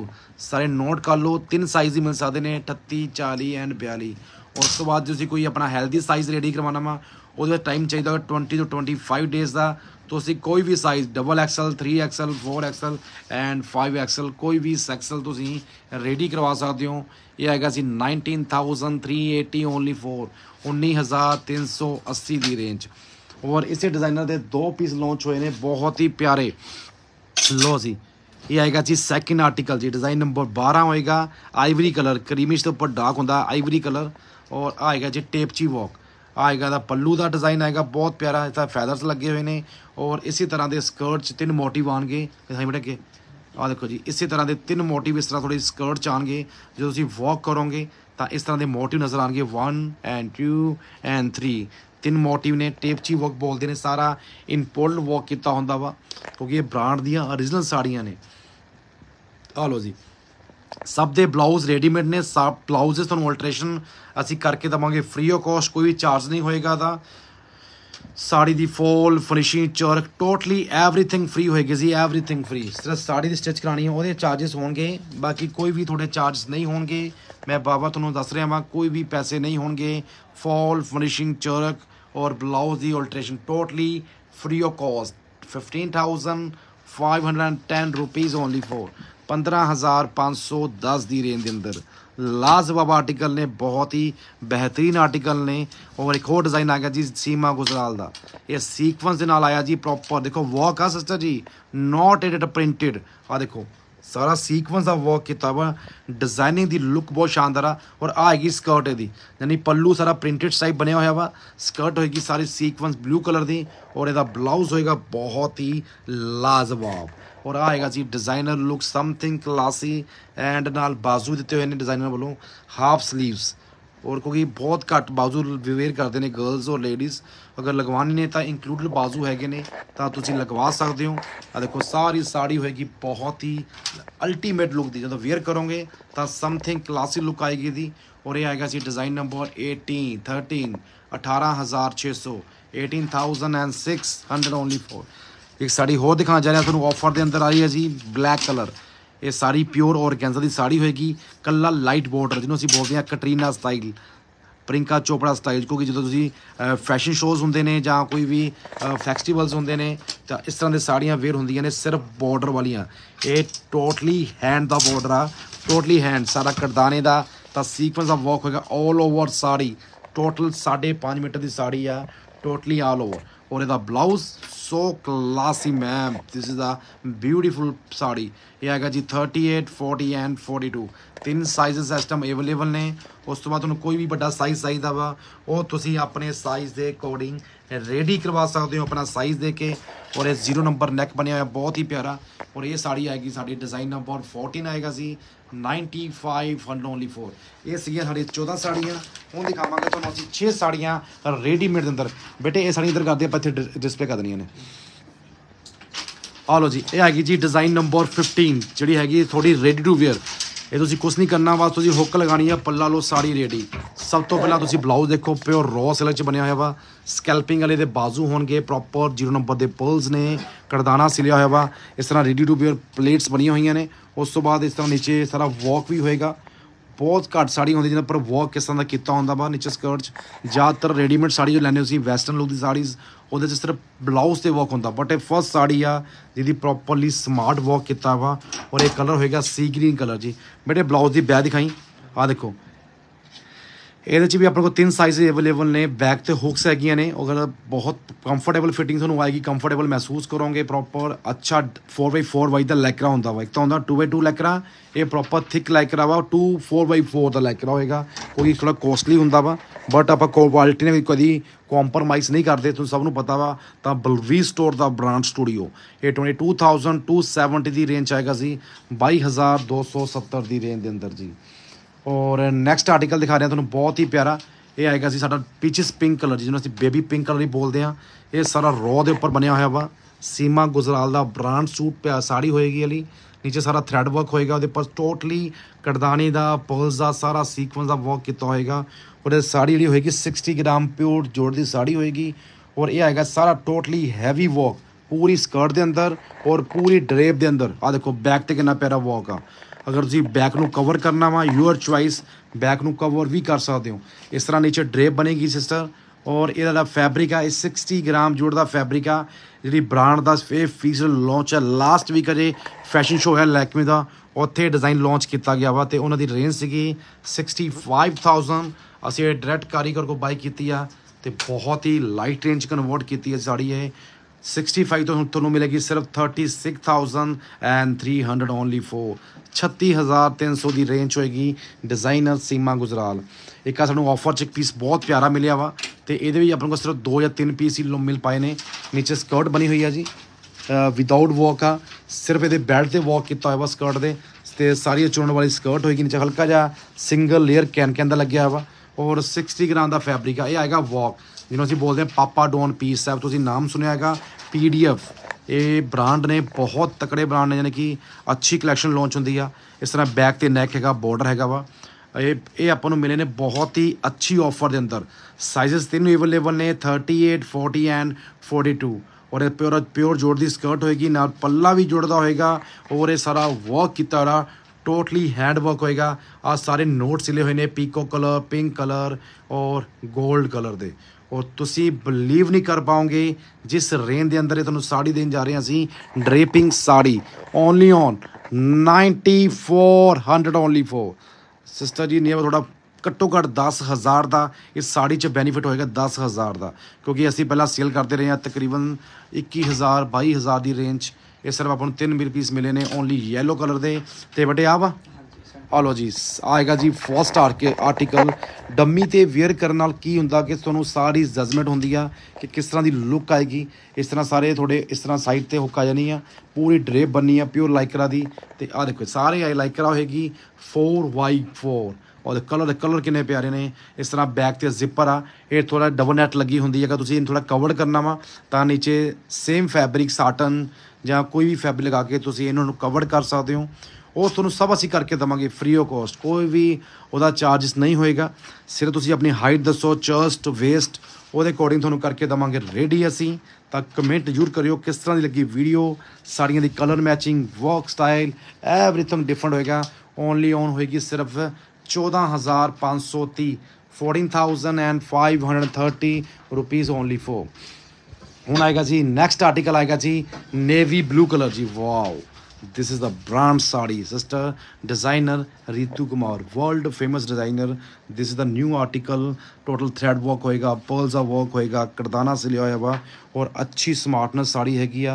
ਸਾਰੇ ਨੋਟ ਕਰ ਲਓ ਤਿੰਨ ਸਾਈਜ਼ ਹੀ ਮਿਲ ਸਕਦੇ ਨੇ 38 40 ਐਂਡ 42 ਉਸ ਤੋਂ ਬਾਅਦ ਜੇ ਤੁਸੀਂ ਕੋਈ ਆਪਣਾ ਹੈਲਦੀ ਸਾਈਜ਼ ਰੈਡੀ ਕਰਵਾਉਣਾ ਵਾ ਉਹਦੇ ਟਾਈਮ ਚਾਹੀਦਾ 20 ਤੋਂ 25 ਡੇਜ਼ ਦਾ ਤੁਸੀਂ ਕੋਈ ਵੀ size double XL 3 XL 4 XL and 5 XL ਕੋਈ ਵੀ ਸੈਕਸਲ ਤੁਸੀਂ ਰੈਡੀ ਕਰਵਾ ਸਕਦੇ ਹੋ ਇਹ ਆਏਗਾ ਸੀ 19380 ਓਨਲੀ ਫੋਰ 19380 ਦੀ ਰੇਂਜ ਔਰ ਇਸੇ ਡਿਜ਼ਾਈਨਰ ਦੇ ਦੋ ਪੀਸ ਲਾਂਚ ਹੋਏ ਨੇ ਬਹੁਤ ਹੀ ਪਿਆਰੇ ਲੋ ਜੀ ਇਹ ਆਏਗਾ ਜੀ ਸੈਕਿੰਡ ਆਰਟੀਕਲ ਜੀ ਡਿਜ਼ਾਈਨ ਨੰਬਰ 12 ਹੋਏਗਾ ਆਈਵਰੀ ਕਲਰ ਕਰੀਮਿਸ਼ ਤੋਂ ਉੱਪਰ ਡਾਰਕ ਹੁੰਦਾ ਆਈਵਰੀ ਕਲਰ ਔਰ ਆਏਗਾ ਜੀ ਟੇਪਚੀ ਵਾਕ ਆਏਗਾ ਦਾ ਪੱਲੂ ਦਾ ਡਿਜ਼ਾਈਨ ਆਏਗਾ ਬਹੁਤ ਪਿਆਰਾ ਇਸ ਫੈਦਰਸ ਲੱਗੇ ਹੋਏ ਨੇ ਔਰ ਇਸੇ ਤਰ੍ਹਾਂ ਦੇ ਸਕਰਟ 'ਚ ਤਿੰਨ ਮੋਟਿਵ ਆਣਗੇ ਸਾਈਂ ਬੇਟਾ ਕੇ ਆ ਦੇਖੋ ਜੀ ਇਸੇ ਤਰ੍ਹਾਂ ਦੇ ਤਿੰਨ ਮੋਟਿਵ ਇਸ ਤਰ੍ਹਾਂ ਥੋੜੀ ਸਕਰਟ 'ਚ ਆਣਗੇ ਜਦੋਂ ਤੁਸੀਂ ਵਾਕ ਕਰੋਗੇ ਤਾਂ ਇਸ ਤਰ੍ਹਾਂ ਦੇ ਮੋਟਿਵ ਨਜ਼ਰ ਆਣਗੇ 1 ਐਂਡ 2 ਐਂਡ 3 ਤਿੰਨ ਮੋਟਿਵ ਨੇ ਚੀ ਵਰਕ ਬੋਲਦੇ ਨੇ ਸਾਰਾ ਇੰਪੋਰਟ ਵਰਕ ਕੀਤਾ ਹੁੰਦਾ ਵਾ ਕਿਉਂਕਿ ਇਹ ਬ੍ਰਾਂਡ ਦੀਆਂ origignal ਸਾੜੀਆਂ ਨੇ ਆ ਲੋ ਜੀ ਸਭ ਦੇ ਬਲਾਊਜ਼ ਰੈਡੀਮੇਡ ਨੇ ਸਭ ਬਲਾਊਜ਼ਸ ਤੋਂ ਅਲਟਰੇਸ਼ਨ ਅਸੀਂ ਕਰਕੇ ਦਵਾਂਗੇ ਫ੍ਰੀ ਆਫ ਕਾਸਟ ਕੋਈ ਵੀ ਚਾਰਜ ਨਹੀਂ ਹੋਏਗਾ ਦਾ ਸਾੜੀ ਦੀ ਫੋਲ ਫਿਨਿਸ਼ਿੰਗ ਚਰਕ ਟੋਟਲੀ एवरीथिंग ਫ੍ਰੀ ਹੋਏਗੀ ਜੀ एवरीथिंग ਫ੍ਰੀ ਸਿਰਫ ਸਾੜੀ ਦੀ ਸਟਿਚ ਕਰਾਣੀ ਹੈ ਉਹਦੇ ਚਾਰजेस ਹੋਣਗੇ ਬਾਕੀ ਕੋਈ ਵੀ ਤੁਹਾਡੇ ਚਾਰਜ ਨਹੀਂ ਹੋਣਗੇ ਮੈਂ ਬਾਬਾ ਤੁਹਾਨੂੰ ਦੱਸ ਰਿਹਾ ਹਾਂ ਕੋਈ ਵੀ ਪੈਸੇ ਨਹੀਂ ਹੋਣਗੇ ਫੋਲ ਫਿਨਿਸ਼ਿੰਗ ਚਰਕ ਔਰ ਬਲਾਊਜ਼ ਦੀ alteration totally free of cost 15000 510 rupees only for 15510 ਦੀ ਰੇਂਜ ਦੇ ਅੰਦਰ ਲਾਜਵਾਬ ਆਰਟੀਕਲ ਨੇ ਬਹੁਤ ਹੀ ਬਿਹਤਰੀਨ ਆਰਟੀਕਲ ਨੇ ਔਰ ਇੱਕ ਹੋਰ ਡਿਜ਼ਾਈਨ ਆ ਗਿਆ ਜੀ ਸੀਮਾ ਗੁਜਰਾਲ ਦਾ ਇਹ ਸੀਕਵੈਂਸ ਦੇ ਨਾਲ ਆਇਆ ਜੀ ਪ੍ਰੋਪਰ ਦੇਖੋ ਵਾਕ ਆ ਸਿਸਟਰ ਜੀ ਨਾਟ ਐਡਿਟ ਪ੍ਰਿੰਟਡ ਆ ਦੇਖੋ ਸਾਰਾ ਸੀਕਵੈਂਸ ਆਫ ਵਰਕ ਕੀਤਾ ਵਾ ਡਿਜ਼ਾਈਨਿੰਗ ਦੀ ਲੁੱਕ ਬਹੁਤ ਸ਼ਾਨਦਾਰ ਆ ਔਰ ਆ ਹੈਗੀ ਸਕਰਟ ਇਹਦੀ ਯਾਨੀ ਪੱਲੂ ਸਾਰਾ ਪ੍ਰਿੰਟਡ ਸਾਈਪ ਬਣਿਆ ਹੋਇਆ ਵਾ ਸਕਰਟ ਹੋਏਗੀ ਸਾਰੀ ਸੀਕਵੈਂਸ ਬਲੂ ਕਲਰ ਦੀ ਔਰ ਇਹਦਾ ਬਲਾਊਜ਼ ਹੋਏਗਾ ਬਹੁਤ ਹੀ ਲਾਜਵਾਬ ਔਰ ਆ ਹੈਗਾ ਜੀ designer look something classy and ਨਾਲ ਬਾਜ਼ੂ ਦਿੱਤੇ ਹੋਏ ਨੇ ਡਿਜ਼ਾਈਨਰ ਵੱਲੋਂ ਹਾਫ ਸਲੀਵਸ ਔਰ ਕਿਉਂਕਿ ਬਹੁਤ ਘੱਟ ਬਾਜ਼ੂ ਵੇਅਰ ਕਰਦੇ ਨੇ ਗਰਲਸ ਔਰ ਲੇਡੀਜ਼ ਅਗਰ ਲਗਵਾਣੀ ਨੇ ਤਾਂ ਇਨਕਲੂਡਡ ਬਾਜ਼ੂ ਹੈਗੇ ਨੇ ਤਾਂ ਤੁਸੀਂ ਲਗਵਾ ਸਕਦੇ ਹੋ ਆ ਦੇਖੋ ਸਾਰੀ ਸਾੜੀ ਹੋਏਗੀ ਬਹੁਤ ਹੀ ਅਲਟੀਮੇਟ ਲੁੱਕ ਦੀ ਜਦੋਂ ਵੇਅਰ ਕਰੋਗੇ ਤਾਂ ਸਮਥਿੰਗ ਕਲਾਸੀ ਲੁੱਕ ਆਏਗੀ ਦੀ ਔਰ ਇਹ ਆਏਗਾ ਸੀ ਡਿਜ਼ਾਈਨ ਨੰਬਰ 18 13 18600 18600 ਓਨਲੀ ਫੋਰ ਇੱਕ ਸਾੜੀ ਹੋਰ ਦਿਖਾਉਣ ਜਾ ਰਿਹਾ ਤੁਹਾਨੂੰ ਆਫਰ ਦੇ ਅੰਦਰ ਆਈ ਹੈ ਜੀ ਬਲੈਕ ਕਲਰ ਇਹ ਸਾਰੀ ਪਿਓਰ ਔਰਗੈਂਜ਼ਾ ਦੀ ਸਾੜੀ ਹੋਏਗੀ ਕੱਲਾ ਲਾਈਟ ਬਾਰਡਰ ਜਿਹਨੂੰ ਅਸੀਂ ਬੋਲਦੇ ਹਾਂ ਕਟਰੀਨਾ ਸਟਾਈਲ ਪ੍ਰਿੰਕਾ ਚੋਪੜਾ ਸਟਾਈਲ ਕਿਉਂਕਿ ਜਦੋਂ ਤੁਸੀਂ ਫੈਸ਼ਨ ਸ਼ੋਜ਼ ਹੁੰਦੇ ਨੇ ਜਾਂ ਕੋਈ ਵੀ ਫੈਸਟੀਵਲਸ ਹੁੰਦੇ ਨੇ ਤਾਂ ਇਸ ਤਰ੍ਹਾਂ ਦੇ ਸਾੜੀਆਂ ਵੇਅਰ ਹੁੰਦੀਆਂ ਨੇ ਸਿਰਫ ਬਾਰਡਰ ਵਾਲੀਆਂ ਇਹ ਟੋਟਲੀ ਹੈਂਡ ਦਾ ਬਾਰਡਰ ਆ ਟੋਟਲੀ ਹੈਂਡ ਸਾਰਾ ਕਰਦਾਨੇ ਦਾ ਤਾਂ ਸੀਕੁਐਂਸ ਆਫ ਵਰਕ ਹੋਏਗਾ 올 ਓਵਰ ਸਾੜੀ ਟੋਟਲ 5.5 ਮੀਟਰ ਦੀ ਸਾੜੀ ਆ ਟੋਟਲੀ ਆਲ ਓਵਰ ਔਰ ਇਹਦਾ blouse so classy ma'am this is a beautiful sari ਇਹ ਹੈਗਾ ਜੀ 38 40 ਐਂਡ 42 ਤਿੰਨ ਸਾਈਜ਼ਸ ਇਸ ਟਾਈਮ ਅਵੇਲੇਬਲ ਨੇ ਉਸ ਤੋਂ ਬਾਅਦ ਤੁਹਾਨੂੰ ਕੋਈ ਵੀ ਵੱਡਾ ਸਾਈਜ਼ ਚਾਹੀਦਾ ਵਾ ਉਹ ਤੁਸੀਂ ਆਪਣੇ ਸਾਈਜ਼ ਦੇ ਅਕੋਰਡਿੰਗ ਰੈਡੀ ਕਰਵਾ ਸਕਦੇ ਹੋ ਆਪਣਾ ਸਾਈਜ਼ ਦੇ ਕੇ ਔਰ ਇਹ ਜ਼ੀਰੋ ਨੰਬਰ ਨੈਕ ਬਣਿਆ ਹੋਇਆ ਬਹੁਤ ਹੀ ਪਿਆਰਾ ਔਰ ਇਹ ਸਾੜੀ ਆਏਗੀ ਸਾਡੀ ਡਿਜ਼ਾਈਨ ਨੰਬਰ 14 ਆਏਗਾ ਸੀ 95 ਐਂਡ ਓਨਲੀ 4 ਇਹ ਸੀਗੀਆਂ ਸਾਡੀਆਂ 14 ਸਾੜੀਆਂ ਉਹ ਦਿਖਾਵਾਂਗੇ ਤੁਹਾਨੂੰ ਅਸੀਂ 6 ਸਾੜੀਆਂ ਰੈਡੀਮੇਡ ਦੇ ਅੰਦਰ ਬੇਟੇ ਇਹ ਸਾੜੀਆਂ ਇਧਰ ਕਰਦੇ ਆਪਾਂ ਇੱਥੇ ਡਿਸਪਲੇ ਕਰ ਦੇਣੀਆਂ ਨੇ ਆ ਲੋ ਜੀ ਇਹ ਹੈਗੀ ਜੀ ਡਿਜ਼ਾਈਨ ਨੰਬਰ 15 ਜਿਹੜੀ ਹੈਗੀ ਥੋੜੀ ਰੈਡੀ ਟੂ ਵੇਅਰ ਇਹ ਤੁਸੀਂ ਕੁਝ ਨਹੀਂ ਕਰਨਾ ਵਾਸਤੇ ਤੁਸੀਂ ਹੁੱਕ ਲਗਾਣੀ ਆ ਪੱਲਾ ਲੋ ਸਾੜੀ ਰੈਡੀ ਸਭ ਤੋਂ ਪਹਿਲਾਂ ਤੁਸੀਂ ਬਲਾਊਜ਼ ਦੇਖੋ ਪਿਓਰ ਰॉ ਸਿਲਕ ਚ ਬਣਿਆ ਹੋਇਆ ਵਾ ਸਕੈਲਪਿੰਗ ਵਾਲੇ ਦੇ ਬਾਜ਼ੂ ਹੋਣਗੇ ਪ੍ਰੋਪਰ 0 ਨੰਬਰ ਦੇ ਪਰਲਸ ਨੇ ਕਰਦਾਨਾ ਸਿਲਿਆ ਹੋਇਆ ਵਾ ਇਸ ਤਰ੍ਹਾਂ ਰੈਡੀ ਟੂ ਵੇਅਰ ਪਲੇਟਸ ਬਣੀਆਂ ਹੋਈਆਂ ਨੇ ਉਸ ਤੋਂ ਬਾਅਦ ਇਸ ਤਰ੍ਹਾਂ ਨੀਚੇ ਸਾਰਾ ਵਾਕ ਵੀ ਹੋਏਗਾ ਬਹੁਤ ਘੱਟ ਸਾੜੀ ਹੁੰਦੀ ਜਿਹਨਾਂ ਪਰ ਵਾਕ ਕਿਸ ਤਰ੍ਹਾਂ ਦਾ ਕੀਤਾ ਹੁੰਦਾ ਬਾ ਨੀਚੇ ਸਕਰਟ ਜ਼ਿਆਦਾਤਰ ਰੈਡੀਮੇਡ ਸਾੜੀ ਜੋ ਲੈਣੇ ਤੁਸੀਂ ਵੈਸਟਰਨ ਲੁੱਕ ਦੀ ਸਾੜੀਜ਼ ਉਹਦੇ ਚ ਸਿਰਫ ਬਲਾਊਜ਼ ਤੇ ਵਾਕ ਹੁੰਦਾ ਬਟ ਇਹ ਫਸਟ ਸਾੜੀ ਆ ਜਿਹਦੀ ਪ੍ਰੋਪਰਲੀ ਸਮਾਰਟ ਵਾਕ ਕੀਤਾ ਵਾ ਔਰ ਇਹ ਕਲਰ ਹੋਏਗਾ ਸੀ ਗ੍ਰੀਨ ਕਲਰ ਜੀ ਬੇਟੇ ਬਲਾਊਜ਼ ਦੀ ਬੈ ਦਿਖਾਈ ਆ ਦੇਖੋ ਇਹਦੇ ਚ ਵੀ ਆਪਣੇ ਕੋਲ ਤਿੰਨ ਸਾਈਜ਼ ਅਵੇਲੇਬਲ ਨੇ ਬੈਕ ਤੇ ਹੁਕਸ ਹੈਗੀਆਂ ਨੇ ਅਗਰ ਬਹੁਤ ਕੰਫਰਟੇਬਲ ਫਿਟਿੰਗ ਤੁਹਾਨੂੰ ਆਏਗੀ ਕੰਫਰਟੇਬਲ ਮਹਿਸੂਸ ਕਰੋਗੇ ਪ੍ਰੋਪਰ ਅੱਛਾ 4x4 ਵਾਈ ਦਾ ਲੈਕਰਾ ਹੁੰਦਾ ਵਾ ਇੱਕ ਤਾਂ ਹੁੰਦਾ 2x2 ਲੈਕਰਾ ਇਹ ਪ੍ਰੋਪਰ ਥਿਕ ਲੈਕਰਾ ਵਾ 2 4x4 ਦਾ ਲੈਕਰਾ ਹੋਏਗਾ ਕੋਈ ਥੋੜਾ ਕੋਸਟਲੀ ਹੁੰਦਾ ਵਾ ਬਟ ਆਪਾਂ ਕੁਆਲਿਟੀ ਨੇ ਵੀ ਕਦੀ ਕੰਪਰਮਾਈਜ਼ ਨਹੀਂ ਕਰਦੇ ਤੁਹਾਨੂੰ ਸਭ ਨੂੰ ਪਤਾ ਵਾ ਤਾਂ ਬਲਵੀ ਸਟੋਰ ਦਾ ਬ੍ਰਾਂਡ ਸਟੂਡੀਓ ਇਹ 22270 ਦੀ ਰੇਂਜ ਆਏਗਾ ਸੀ 22270 ਦੀ ਰੇਂਜ ਦੇ ਅੰਦਰ ਜੀ ਔਰ ਨੈਕਸਟ ਆਰਟੀਕਲ ਦਿਖਾ ਰਿਹਾ ਤੁਹਾਨੂੰ ਬਹੁਤ ਹੀ ਪਿਆਰਾ ਇਹ ਆਏਗਾ ਸੀ ਸਾਡਾ ਪੀਚਸ ਪਿੰਕ ਕਲਰ ਜਿਹਨੂੰ ਅਸੀਂ ਬੇਬੀ ਪਿੰਕ ਕਲਰ ਹੀ ਬੋਲਦੇ ਆ ਇਹ ਸਾਰਾ ਰੋ ਦੇ ਉੱਪਰ ਬਣਿਆ ਹੋਇਆ ਵਾ ਸੀਮਾ ਗੁਜਰਾਲ ਦਾ ਬ੍ਰਾਂਡ ਸੂਟ ਪਿਆ ਸਾੜੀ ਹੋਏਗੀ ਅਲੀ ਨੀਚੇ ਸਾਰਾ ਥ੍ਰੈਡ ਵਰਕ ਹੋਏਗਾ ਉਹਦੇ ਉੱਪਰ ਟੋਟਲੀ ਕਰਦਾਨੀ ਦਾ ਪਰਲਸ ਦਾ ਸਾਰਾ ਸੀਕਵੈਂਸ ਦਾ ਵਰਕ ਕੀਤਾ ਹੋਏਗਾ ਔਰ ਇਹ ਸਾੜੀ ਜਿਹੜੀ ਹੋਏਗੀ 60 ਗ੍ਰਾਮ ਪਿਓਰ ਜੋੜ ਦੀ ਸਾੜੀ ਹੋਏਗੀ ਔਰ ਇਹ ਆਏਗਾ ਸਾਰਾ ਟੋਟਲੀ ਹੈਵੀ ਵਰਕ ਪੂਰੀ ਸਕਰਟ ਦੇ ਅੰਦਰ ਔਰ ਪੂਰੀ ਡਰੇਪ ਦੇ ਅੰਦਰ ਆ ਦੇਖੋ ਬੈਕ ਤੇ ਕਿੰਨਾ ਪਿਆਰਾ ਵਰਕ ਆ ਅਗਰ ਤੁਸੀਂ ਬੈਕ ਨੂੰ ਕਵਰ ਕਰਨਾ ਵਾ ਯੂਅਰ ਚੁਆਇਸ ਬੈਕ ਨੂੰ ਕਵਰ ਵੀ ਕਰ ਸਕਦੇ ਹੋ ਇਸ ਤਰ੍ਹਾਂ ਨੀਚੇ ਡਰੇਪ ਬਣੇਗੀ ਸਿਸਟਰ ਔਰ ਇਹਦਾ ਦਾ ਫੈਬਰਿਕ ਆ 60 ਗ੍ਰਾਮ ਜੋੜ ਦਾ ਫੈਬਰਿਕ ਆ ਜਿਹੜੀ ਬ੍ਰਾਂਡ ਦਾ ਇਹ ਫੀਸਲ ਲਾਂਚ ਹੈ ਲਾਸਟ ਵੀਕ ਅਜੇ ਫੈਸ਼ਨ ਸ਼ੋਅ ਹੈ ਲੈਕਮੇ ਦਾ ਉੱਥੇ ਡਿਜ਼ਾਈਨ ਲਾਂਚ ਕੀਤਾ ਗਿਆ ਵਾ ਤੇ ਉਹਨਾਂ ਦੀ ਰੇਂਜ ਸੀਗੀ 65000 ਅਸੀਂ ਇਹ ਡਾਇਰੈਕਟ ਕਾਰੀਗਰ ਕੋ ਬਾਈ ਕੀਤੀ ਆ ਤੇ ਬਹੁਤ ਹੀ ਲਾਈਟ ਰੇਂਜ ਕਨਵਰਟ ਕੀਤੀ ਹੈ ਸਾੜੀ ਇਹ 65 ਤੋਂ ਤੁਹਾਨੂੰ ਮਿਲੇਗੀ ਸਿਰਫ 36300 ਓਨਲੀ ਫੋਰ 36300 ਦੀ ਰੇਂਜ ਹੋਏਗੀ ਡਿਜ਼ਾਈਨਰ ਸੀਮਾ ਗੁਜਰਾਲ ਇੱਕ ਆ ਸਾਨੂੰ ਆਫਰ ਚ ਇੱਕ ਪੀਸ ਬਹੁਤ ਪਿਆਰਾ ਮਿਲਿਆ ਵਾ ਤੇ ਇਹਦੇ ਵਿੱਚ ਆਪਾਂ ਨੂੰ ਸਿਰਫ 2 ਜਾਂ 3 ਪੀਸ ਹੀ ਮਿਲ ਪਾਏ ਨੇ ਨੀਚੇ ਸਕਰਟ ਬਣੀ ਹੋਈ ਆ ਜੀ ਵਿਦਆਊਟ ਵਰਕ ਆ ਸਿਰਫ ਇਹਦੇ ਬੈਲਟ ਤੇ ਵਰਕ ਕੀਤਾ ਹੋਇਆ ਵਾ ਸਕਰਟ ਦੇ ਤੇ ਸਾਰੀ ਚੁਣਨ ਵਾਲੀ ਸਕਰਟ ਹੋਏਗੀ ਨੀਚੇ ਹਲਕਾ ਜਿਹਾ ਸਿੰਗਲ ਲੇਅਰ ਕੈਨ ਕੈਨ ਦਾ ਲੱਗਿਆ ਹੋਇਆ ਵਾ ਔਰ 60 ਗ੍ਰਾਮ ਦਾ ਫੈਬਰਿਕ ਆ ਇਹ ਆਏਗਾ ਵਾਕ ਜਿਹਨੂੰ ਅਸੀਂ ਬੋਲਦੇ ਹਾਂ ਪਾਪਾ ਡੋਨ ਪੀਸ ਸਾਹਿਬ ਤੁਸੀਂ ਨਾਮ ਸੁਣਿਆ ਹੈਗਾ ਪੀਡੀਐਫ ਇਹ ਬ੍ਰਾਂਡ ਨੇ ਬਹੁਤ ਤਕੜੇ ਬ੍ਰਾਂਡ ਨੇ ਯਾਨੀ ਕਿ ਅੱਛੀ ਕਲੈਕਸ਼ਨ ਲਾਂਚ ਹੁੰਦੀ ਆ ਇਸ ਤਰ੍ਹਾਂ ਬੈਕ ਤੇ ਨੈਕ ਹੈਗਾ ਬਾਰਡਰ ਹੈਗਾ ਵਾ ਇਹ ਇਹ ਆਪਾਂ ਨੂੰ ਮਿਲੇ ਨੇ ਬਹੁਤ ਹੀ ਅੱਛੀ ਆਫਰ ਦੇ ਅੰਦਰ ਸਾਈਜ਼ਸ ਤਿੰਨ ਅਵੇਲੇਬਲ ਨੇ 38 40 ਐਂਡ 42 ਔਰ ਇਹ ਪਿਓਰ ਪਿਓਰ ਜੋੜ ਦੀ ਸਕਰਟ ਹੋਏਗੀ ਨਾਲ ਪੱਲਾ ਵੀ ਜੁੜਦਾ ਹੋਏਗਾ ਔਰ ਇਹ ਸਾਰਾ ਵਰਕ ਕੀਤਾ ਹੋਇਆ ਟੋਟਲੀ ਹੈਂਡ ਵਰਕ ਹੋਏਗਾ ਆ ਸਾਰੇ ਨੋਟਸ ਸਿਲੇ ਹੋਏ ਨੇ ਪੀਕੋ ਕਲਰ ਪਿੰਕ ਕਲਰ ਔਰ 골ਡ ਕਲਰ ਦੇ ਔਰ ਤੁਸੀਂ ਬਲੀਵ ਨਹੀਂ ਕਰ ਪਾਓਗੇ ਜਿਸ ਰੇਂਜ ਦੇ ਅੰਦਰ ਇਹ ਤੁਹਾਨੂੰ ਸਾੜੀ ਦੇਣ ਜਾ ਰਹੇ ਹਾਂ ਅਸੀਂ draping sari only on 9400 only for sister ji ਨੇ ਥੋੜਾ ਘੱਟੋ ਘੱਟ 10000 ਦਾ ਇਸ ਸਾੜੀ 'ਚ ਬੈਨੀਫਿਟ ਹੋਏਗਾ 10000 ਦਾ ਕਿਉਂਕਿ ਅਸੀਂ ਪਹਿਲਾਂ ਸੇਲ ਕਰਦੇ ਰਹੇ ਹਾਂ ਤਕਰੀਬਨ 21000 22000 ਦੀ ਰੇਂਜ ਇਹ ਸਿਰਫ ਆਪਾਂ ਨੂੰ 3 ਮੀਲ ਪੀਸ ਮਿਲੇ ਨੇ ਓਨਲੀ ਯੈਲੋ ਕਲਰ ਦੇ ਤੇ ਬਟੇ ਆ ਵਾ ਆ ਲੋ ਜੀ ਆਏਗਾ ਜੀ ਫਸਟ ਆਰਟੀਕਲ ਡੰਮੀ ਤੇ ਵੇਅਰ ਕਰਨ ਨਾਲ ਕੀ ਹੁੰਦਾ ਕਿ ਤੁਹਾਨੂੰ ਸਾਰੀ ਜਜਮੈਂਟ ਹੁੰਦੀ ਆ ਕਿ ਕਿਸ ਤਰ੍ਹਾਂ ਦੀ ਲੁੱਕ ਆਏਗੀ ਇਸ ਤਰ੍ਹਾਂ ਸਾਰੇ ਤੁਹਾਡੇ ਇਸ ਤਰ੍ਹਾਂ ਸਾਈਡ ਤੇ ਹੁੱਕ ਆ ਜਾਣੀ ਆ ਪੂਰੀ ਡਰੇਪ ਬੰਨੀ ਆ ਪਿਓਰ ਲਾਈਕਰਾ ਦੀ ਤੇ ਆ ਦੇਖੋ ਸਾਰੇ ਆਈ ਲਾਈਕਰਾ ਹੋਏਗੀ 4y4 ਔਰ ਕਲਰ ਦੇ ਕਲਰ ਕਿੰਨੇ ਪਿਆਰੇ ਨੇ ਇਸ ਤਰ੍ਹਾਂ ਬੈਕ ਤੇ ਜ਼ਿਪਰ ਆ ਇਹ ਥੋੜਾ ਡਬਲ ਨੈਟ ਲੱਗੀ ਹੁੰਦੀ ਹੈ ਕਿ ਤੁਸੀਂ ਇਹਨੂੰ ਥੋੜਾ ਕਵਰ ਕਰਨਾ ਵਾ ਤਾਂ ਨੀਚੇ ਸੇਮ ਫੈਬਰਿਕ ਸਾਟਨ ਜਾਂ ਕੋਈ ਵੀ ਫੈਬਰਿਕ ਲਗਾ ਕੇ ਤੁਸੀਂ ਇਹਨਾਂ ਨੂੰ ਕਵਰ ਕਰ ਸਕਦੇ ਹੋ ਉਹ ਤੁਹਾਨੂੰ ਸਭ ਅਸੀਂ ਕਰਕੇ ਦਵਾਂਗੇ ਫ੍ਰੀ ਆਫ ਕਾਸਟ ਕੋਈ ਵੀ ਉਹਦਾ ਚਾਰजेस ਨਹੀਂ ਹੋਏਗਾ ਸਿਰਫ ਤੁਸੀਂ ਆਪਣੀ ਹਾਈਟ ਦੱਸੋ ਚਸਟ ਵੇਸਟ ਉਹਦੇ ਅਕੋਰਡਿੰਗ ਤੁਹਾਨੂੰ ਕਰਕੇ ਦਵਾਂਗੇ ਰੈਡੀ ਅਸੀਂ ਤਾਂ ਕਮੈਂਟ ਜੂਰ ਕਰਿਓ ਕਿਸ ਤਰ੍ਹਾਂ ਦੀ ਲੱਗੀ ਵੀਡੀਓ ਸਾੜੀਆਂ ਦੀ colour matching walk style everything different ਹੋਏਗਾ ਓਨਲੀ ਓਨ ਹੋਏਗੀ ਸਿਰਫ 14530 14530 ਰੁਪੀਸ ਓਨਲੀ ਫੋਰ ਹੁਣ ਆਏਗਾ ਜੀ ਨੈਕਸਟ ਆਰਟੀਕਲ ਆਏਗਾ ਜੀ ਨੇਵੀ ਬਲੂ ਕਲਰ ਜੀ wow this is the brand sari sister designer Ritu Kumar world famous designer this is the new article total thread work होएगा पर्ल्स ऑफ वर्क होएगा करदाना से लिया हुआ और अच्छी स्मार्टनेस साड़ी हैगी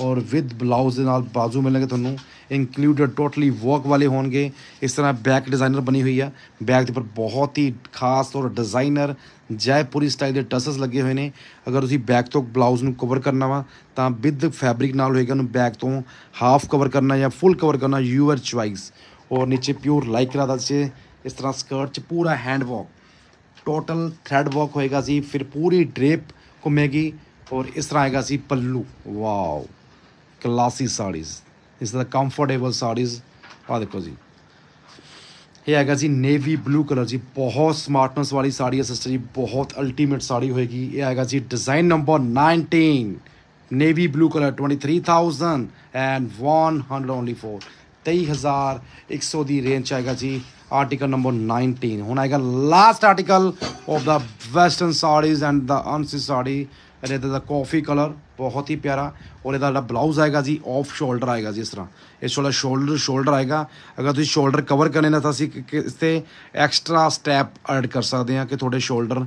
ਔਰ ਵਿਦ ਬਲਾਊਜ਼ ਦੇ ਨਾਲ ਬਾਜ਼ੂ ਮਿਲਣਗੇ ਤੁਹਾਨੂੰ ਇਨਕਲੂਡਡ ਟੋਟਲੀ ਵਰਕ ਵਾਲੇ ਹੋਣਗੇ ਇਸ ਤਰ੍ਹਾਂ ਬੈਕ ਡਿਜ਼ਾਈਨਰ ਬਣੀ ਹੋਈ ਆ ਬੈਕ ਦੇ ਉੱਪਰ ਬਹੁਤ ਹੀ ਖਾਸ ਔਰ ਡਿਜ਼ਾਈਨਰ ਜੈਪੁਰੀ ਸਟਾਈਲ ਦੇ ਟਸਸ ਲੱਗੇ ਹੋਏ ਨੇ ਅਗਰ ਤੁਸੀਂ ਬੈਕ ਤੋਂ ਬਲਾਊਜ਼ ਨੂੰ ਕਵਰ ਕਰਨਾ ਵਾ ਤਾਂ ਵਿਦ ਫੈਬਰਿਕ ਨਾਲ ਹੋਏਗਾ ਉਹਨੂੰ ਬੈਕ ਤੋਂ ਹਾਫ ਕਵਰ ਕਰਨਾ ਜਾਂ ਫੁੱਲ ਕਵਰ ਕਰਨਾ ਯੂਅਰ ਚੁਆਇਸ ਔਰ ਨੀਚੇ ਪਿਓਰ ਲਾਈਕਰਾ ਦਾ ਸੇ ਇਸ ਤਰ੍ਹਾਂ ਸਕਰਟ ਚ ਪੂਰਾ hand work total thread work ਹੋਏਗਾ ਸੀ ਫਿਰ ਪੂਰੀ ਡਰੇਪ ਕੁਮੇਗੀ ਔਰ ਇਸ ਤਰ੍ਹਾਂ ਆਏਗਾ ਸੀ ਪੱਲੂ ਵਾਓ ਕਲਾਸੀ ਸਾੜੀਜ਼ ਇਸ ਦਾ ਕੰਫਰਟੇਬਲ ਸਾੜੀਜ਼ ਆ ਦੇਖੋ ਜੀ ਇਹ ਹੈਗਾ ਜੀ ਨੇਵੀ ਬਲੂ ਕਲਰ ਜੀ ਬਹੁਤ ਸਮਾਰਟਨੈਸ ਵਾਲੀ ਸਾੜੀ ਹੈ ਸਿਸਟਰ ਜੀ ਬਹੁਤ ਅਲਟੀਮੇਟ ਸਾੜੀ ਹੋਏਗੀ ਇਹ ਹੈਗਾ ਜੀ design number 19 navy blue colour 23000 and 100 only for 23100 ਦੀ ਰੇਂਜ ਆਏਗਾ ਜੀ ਆਰਟੀਕਲ ਨੰਬਰ 19 ਹੁਣ ਆਏਗਾ ਲਾਸਟ ਆਰਟੀਕਲ ਆਫ ਦਾ ਵੈਸਟਰਨ ਸਾੜੀਜ਼ ਐਂਡ ਦਾ ਅਨਸੀ ਸਾੜੀ ਐਂਡ ਇਹਦਾ ਦਾ ਕਾਫੀ ਕਲਰ ਬਹੁਤ ਹੀ ਪਿਆਰਾ ਔਰ ਇਹਦਾ ਜਿਹੜਾ ਬਲਾਊਜ਼ ਆਏਗਾ ਜੀ ਆਫ ਸ਼ੋਲਡਰ ਆਏਗਾ ਜੀ ਇਸ ਤਰ੍ਹਾਂ ਇਸ ਵਾਲਾ ਸ਼ੋਲਡਰ ਸ਼ੋਲਡਰ ਆਏਗਾ ਅਗਰ ਤੁਸੀਂ ਸ਼ੋਲਡਰ ਕਵਰ ਕਰਨੇ ਨਾ ਤਾਂ ਅਸੀਂ ਇਸ ਤੇ ਐਕਸਟਰਾ ਸਟੈਪ ਐਡ ਕਰ ਸਕਦੇ ਹਾਂ ਕਿ ਤੁਹਾਡੇ ਸ਼ੋਲਡਰ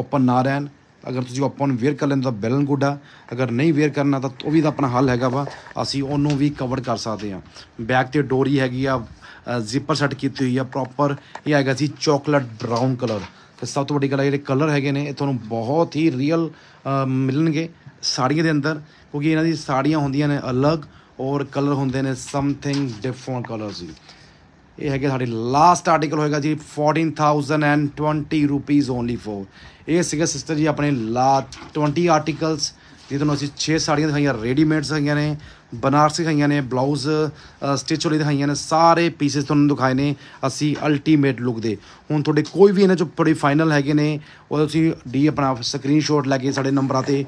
ਓਪਨ ਨਾ ਰਹਿਣ ਅਗਰ ਤੁਸੀਂ ਓਪਨ ਵੇਅਰ ਕਰ ਲੈਂਦੇ ਤਾਂ ਬੈਲਨ ਗੁੱਡ ਆ ਅਗਰ ਨਹੀਂ ਵੇਅਰ ਕਰਨਾ ਤਾਂ ਉਹ ਵੀ ਦਾ ਆਪਣਾ ਹੱਲ ਹੈਗਾ ਵਾ ਅਸੀਂ ਉਹਨੂੰ ਵੀ ਕਵਰ ਕਰ ਸਕਦੇ ਹਾਂ ਬੈਕ ਤੇ ਡੋਰੀ ਹੈਗੀ ਆ ਜ਼ਿਪਰ ਸੈੱਟ ਕੀਤੀ ਹੋਈ ਆ ਪ੍ਰੋਪਰ ਇਹ ਆਏਗਾ ਜੀ ਚਾਕਲੇਟ ਬ੍ਰਾਊਨ ਕਲਰ ਤੇ ਸਭ ਤੋਂ ਵੱਡੀ ਗੱਲ ਹੈ ਜਿਹੜੇ ਕਲਰ ਹੈਗੇ ਨੇ ਇਹ ਤੁਹਾਨੂੰ ਬਹੁਤ ਹੀ ਰੀਅਲ ਮਿਲਣਗੇ ਸਾੜੀਆਂ ਦੇ ਅੰਦਰ ਕਿਉਂਕਿ ਇਹਨਾਂ ਦੀ ਸਾੜੀਆਂ ਹੁੰਦੀਆਂ ਨੇ ਅਲੱਗ ਔਰ ਕਲਰ ਹੁੰਦੇ ਨੇ ਸਮਥਿੰਗ ਡਿਫਰੈਂਟ ਕਲਰਸ ਜੀ ਇਹ ਹੈਗੇ ਸਾਡੇ ਲਾਸਟ ਆਰਟੀਕਲ ਹੋਏਗਾ ਜੀ 14020 ਰੁਪੀਸ ਓਨਲੀ ਫੋਰ ਇਹ ਸੀਗਾ ਸਿਸਟਰ ਜੀ ਆਪਣੇ ਲਾ 20 ਆਰਟੀਕਲਸ ਇਹ ਤੁਹਾਨੂੰ ਅਸੀਂ 6 ਸਾੜੀਆਂ ਦਿਖਾਈਆਂ ਰੈਡੀਮੇਡ ਦਿਖਾਈਆਂ ਨੇ ਬਨਾਰਸੀ ਦਿਖਾਈਆਂ ਨੇ ਬਲਾਊਜ਼ ਸਟਿਚ ਵਾਲੀ ਦਿਖਾਈਆਂ ਨੇ ਸਾਰੇ ਪੀਸਸ ਤੁਹਾਨੂੰ ਦਿਖਾਏ ਨੇ ਅਸੀਂ ਅਲਟੀਮੇਟ ਲੁੱਕ ਦੇ ਹੁਣ ਤੁਹਾਡੇ ਕੋਈ ਵੀ ਇਹਨਾਂ ਚੋਂ ਬੜੇ ਫਾਈਨਲ ਹੈਗੇ ਨੇ ਉਹ ਤੁਸੀਂ ਡੀ ਆਪਣਾ ਸਕਰੀਨਸ਼ਾਟ ਲੈ ਕੇ ਸਾਡੇ ਨੰਬਰਾਂ ਤੇ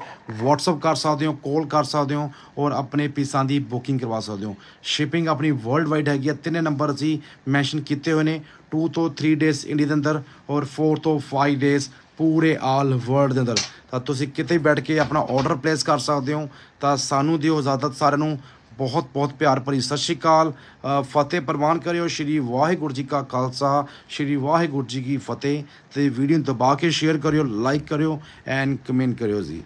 WhatsApp ਕਰ ਸਕਦੇ ਹੋ ਕਾਲ ਕਰ ਸਕਦੇ ਹੋ ਔਰ ਆਪਣੇ ਪੀਸਾਂ ਦੀ ਬੁਕਿੰਗ ਕਰਵਾ ਸਕਦੇ ਹੋ ਸ਼ਿਪਿੰਗ ਆਪਣੀ ਵਰਲਡ ਵਾਈਡ ਹੈਗੀ ਹੈ ਤਿੰਨੇ ਨੰਬਰ ਅਸੀਂ ਮੈਂਸ਼ਨ ਕੀਤੇ ਹੋਏ ਨੇ 2 ਤੋਂ 3 ਡੇਸ ਇੰਡੀਆ ਦੇ ਅੰਦਰ ਔਰ 4 ਤੋਂ 5 ਡੇਸ ਪੂਰੇ ਆਲ ਵਰਲਡ ਦੇ ਅੰਦਰ ਤਾਂ ਤੁਸੀਂ ਕਿਤੇ ਬੈਠ ਕੇ ਆਪਣਾ ਆਰਡਰ ਪਲੇਸ ਕਰ ਸਕਦੇ ਹੋ ਤਾਂ ਸਾਨੂੰ ਦਿਓ ਇਜਾਜ਼ਤ ਸਾਰਿਆਂ ਨੂੰ ਬਹੁਤ ਬਹੁਤ ਪਿਆਰ ਭਰੀ ਸਤਿ ਸ਼੍ਰੀ ਅਕਾਲ ਫਤਿਹ ਪ੍ਰਵਾਨ ਕਰਿਓ ਸ਼੍ਰੀ ਵਾਹਿਗੁਰੂ ਜੀ ਕਾ ਖਾਲਸਾ ਸ਼੍ਰੀ ਵਾਹਿਗੁਰੂ ਜੀ ਕੀ ਫਤਿਹ ਤੇ ਵੀਡੀਓ ਨੂੰ ਦਬਾ ਕੇ ਸ਼ੇਅਰ ਕਰਿਓ ਲਾਈਕ ਕਰਿਓ ਐਂਡ ਕਮੈਂਟ ਕਰਿਓ ਜੀ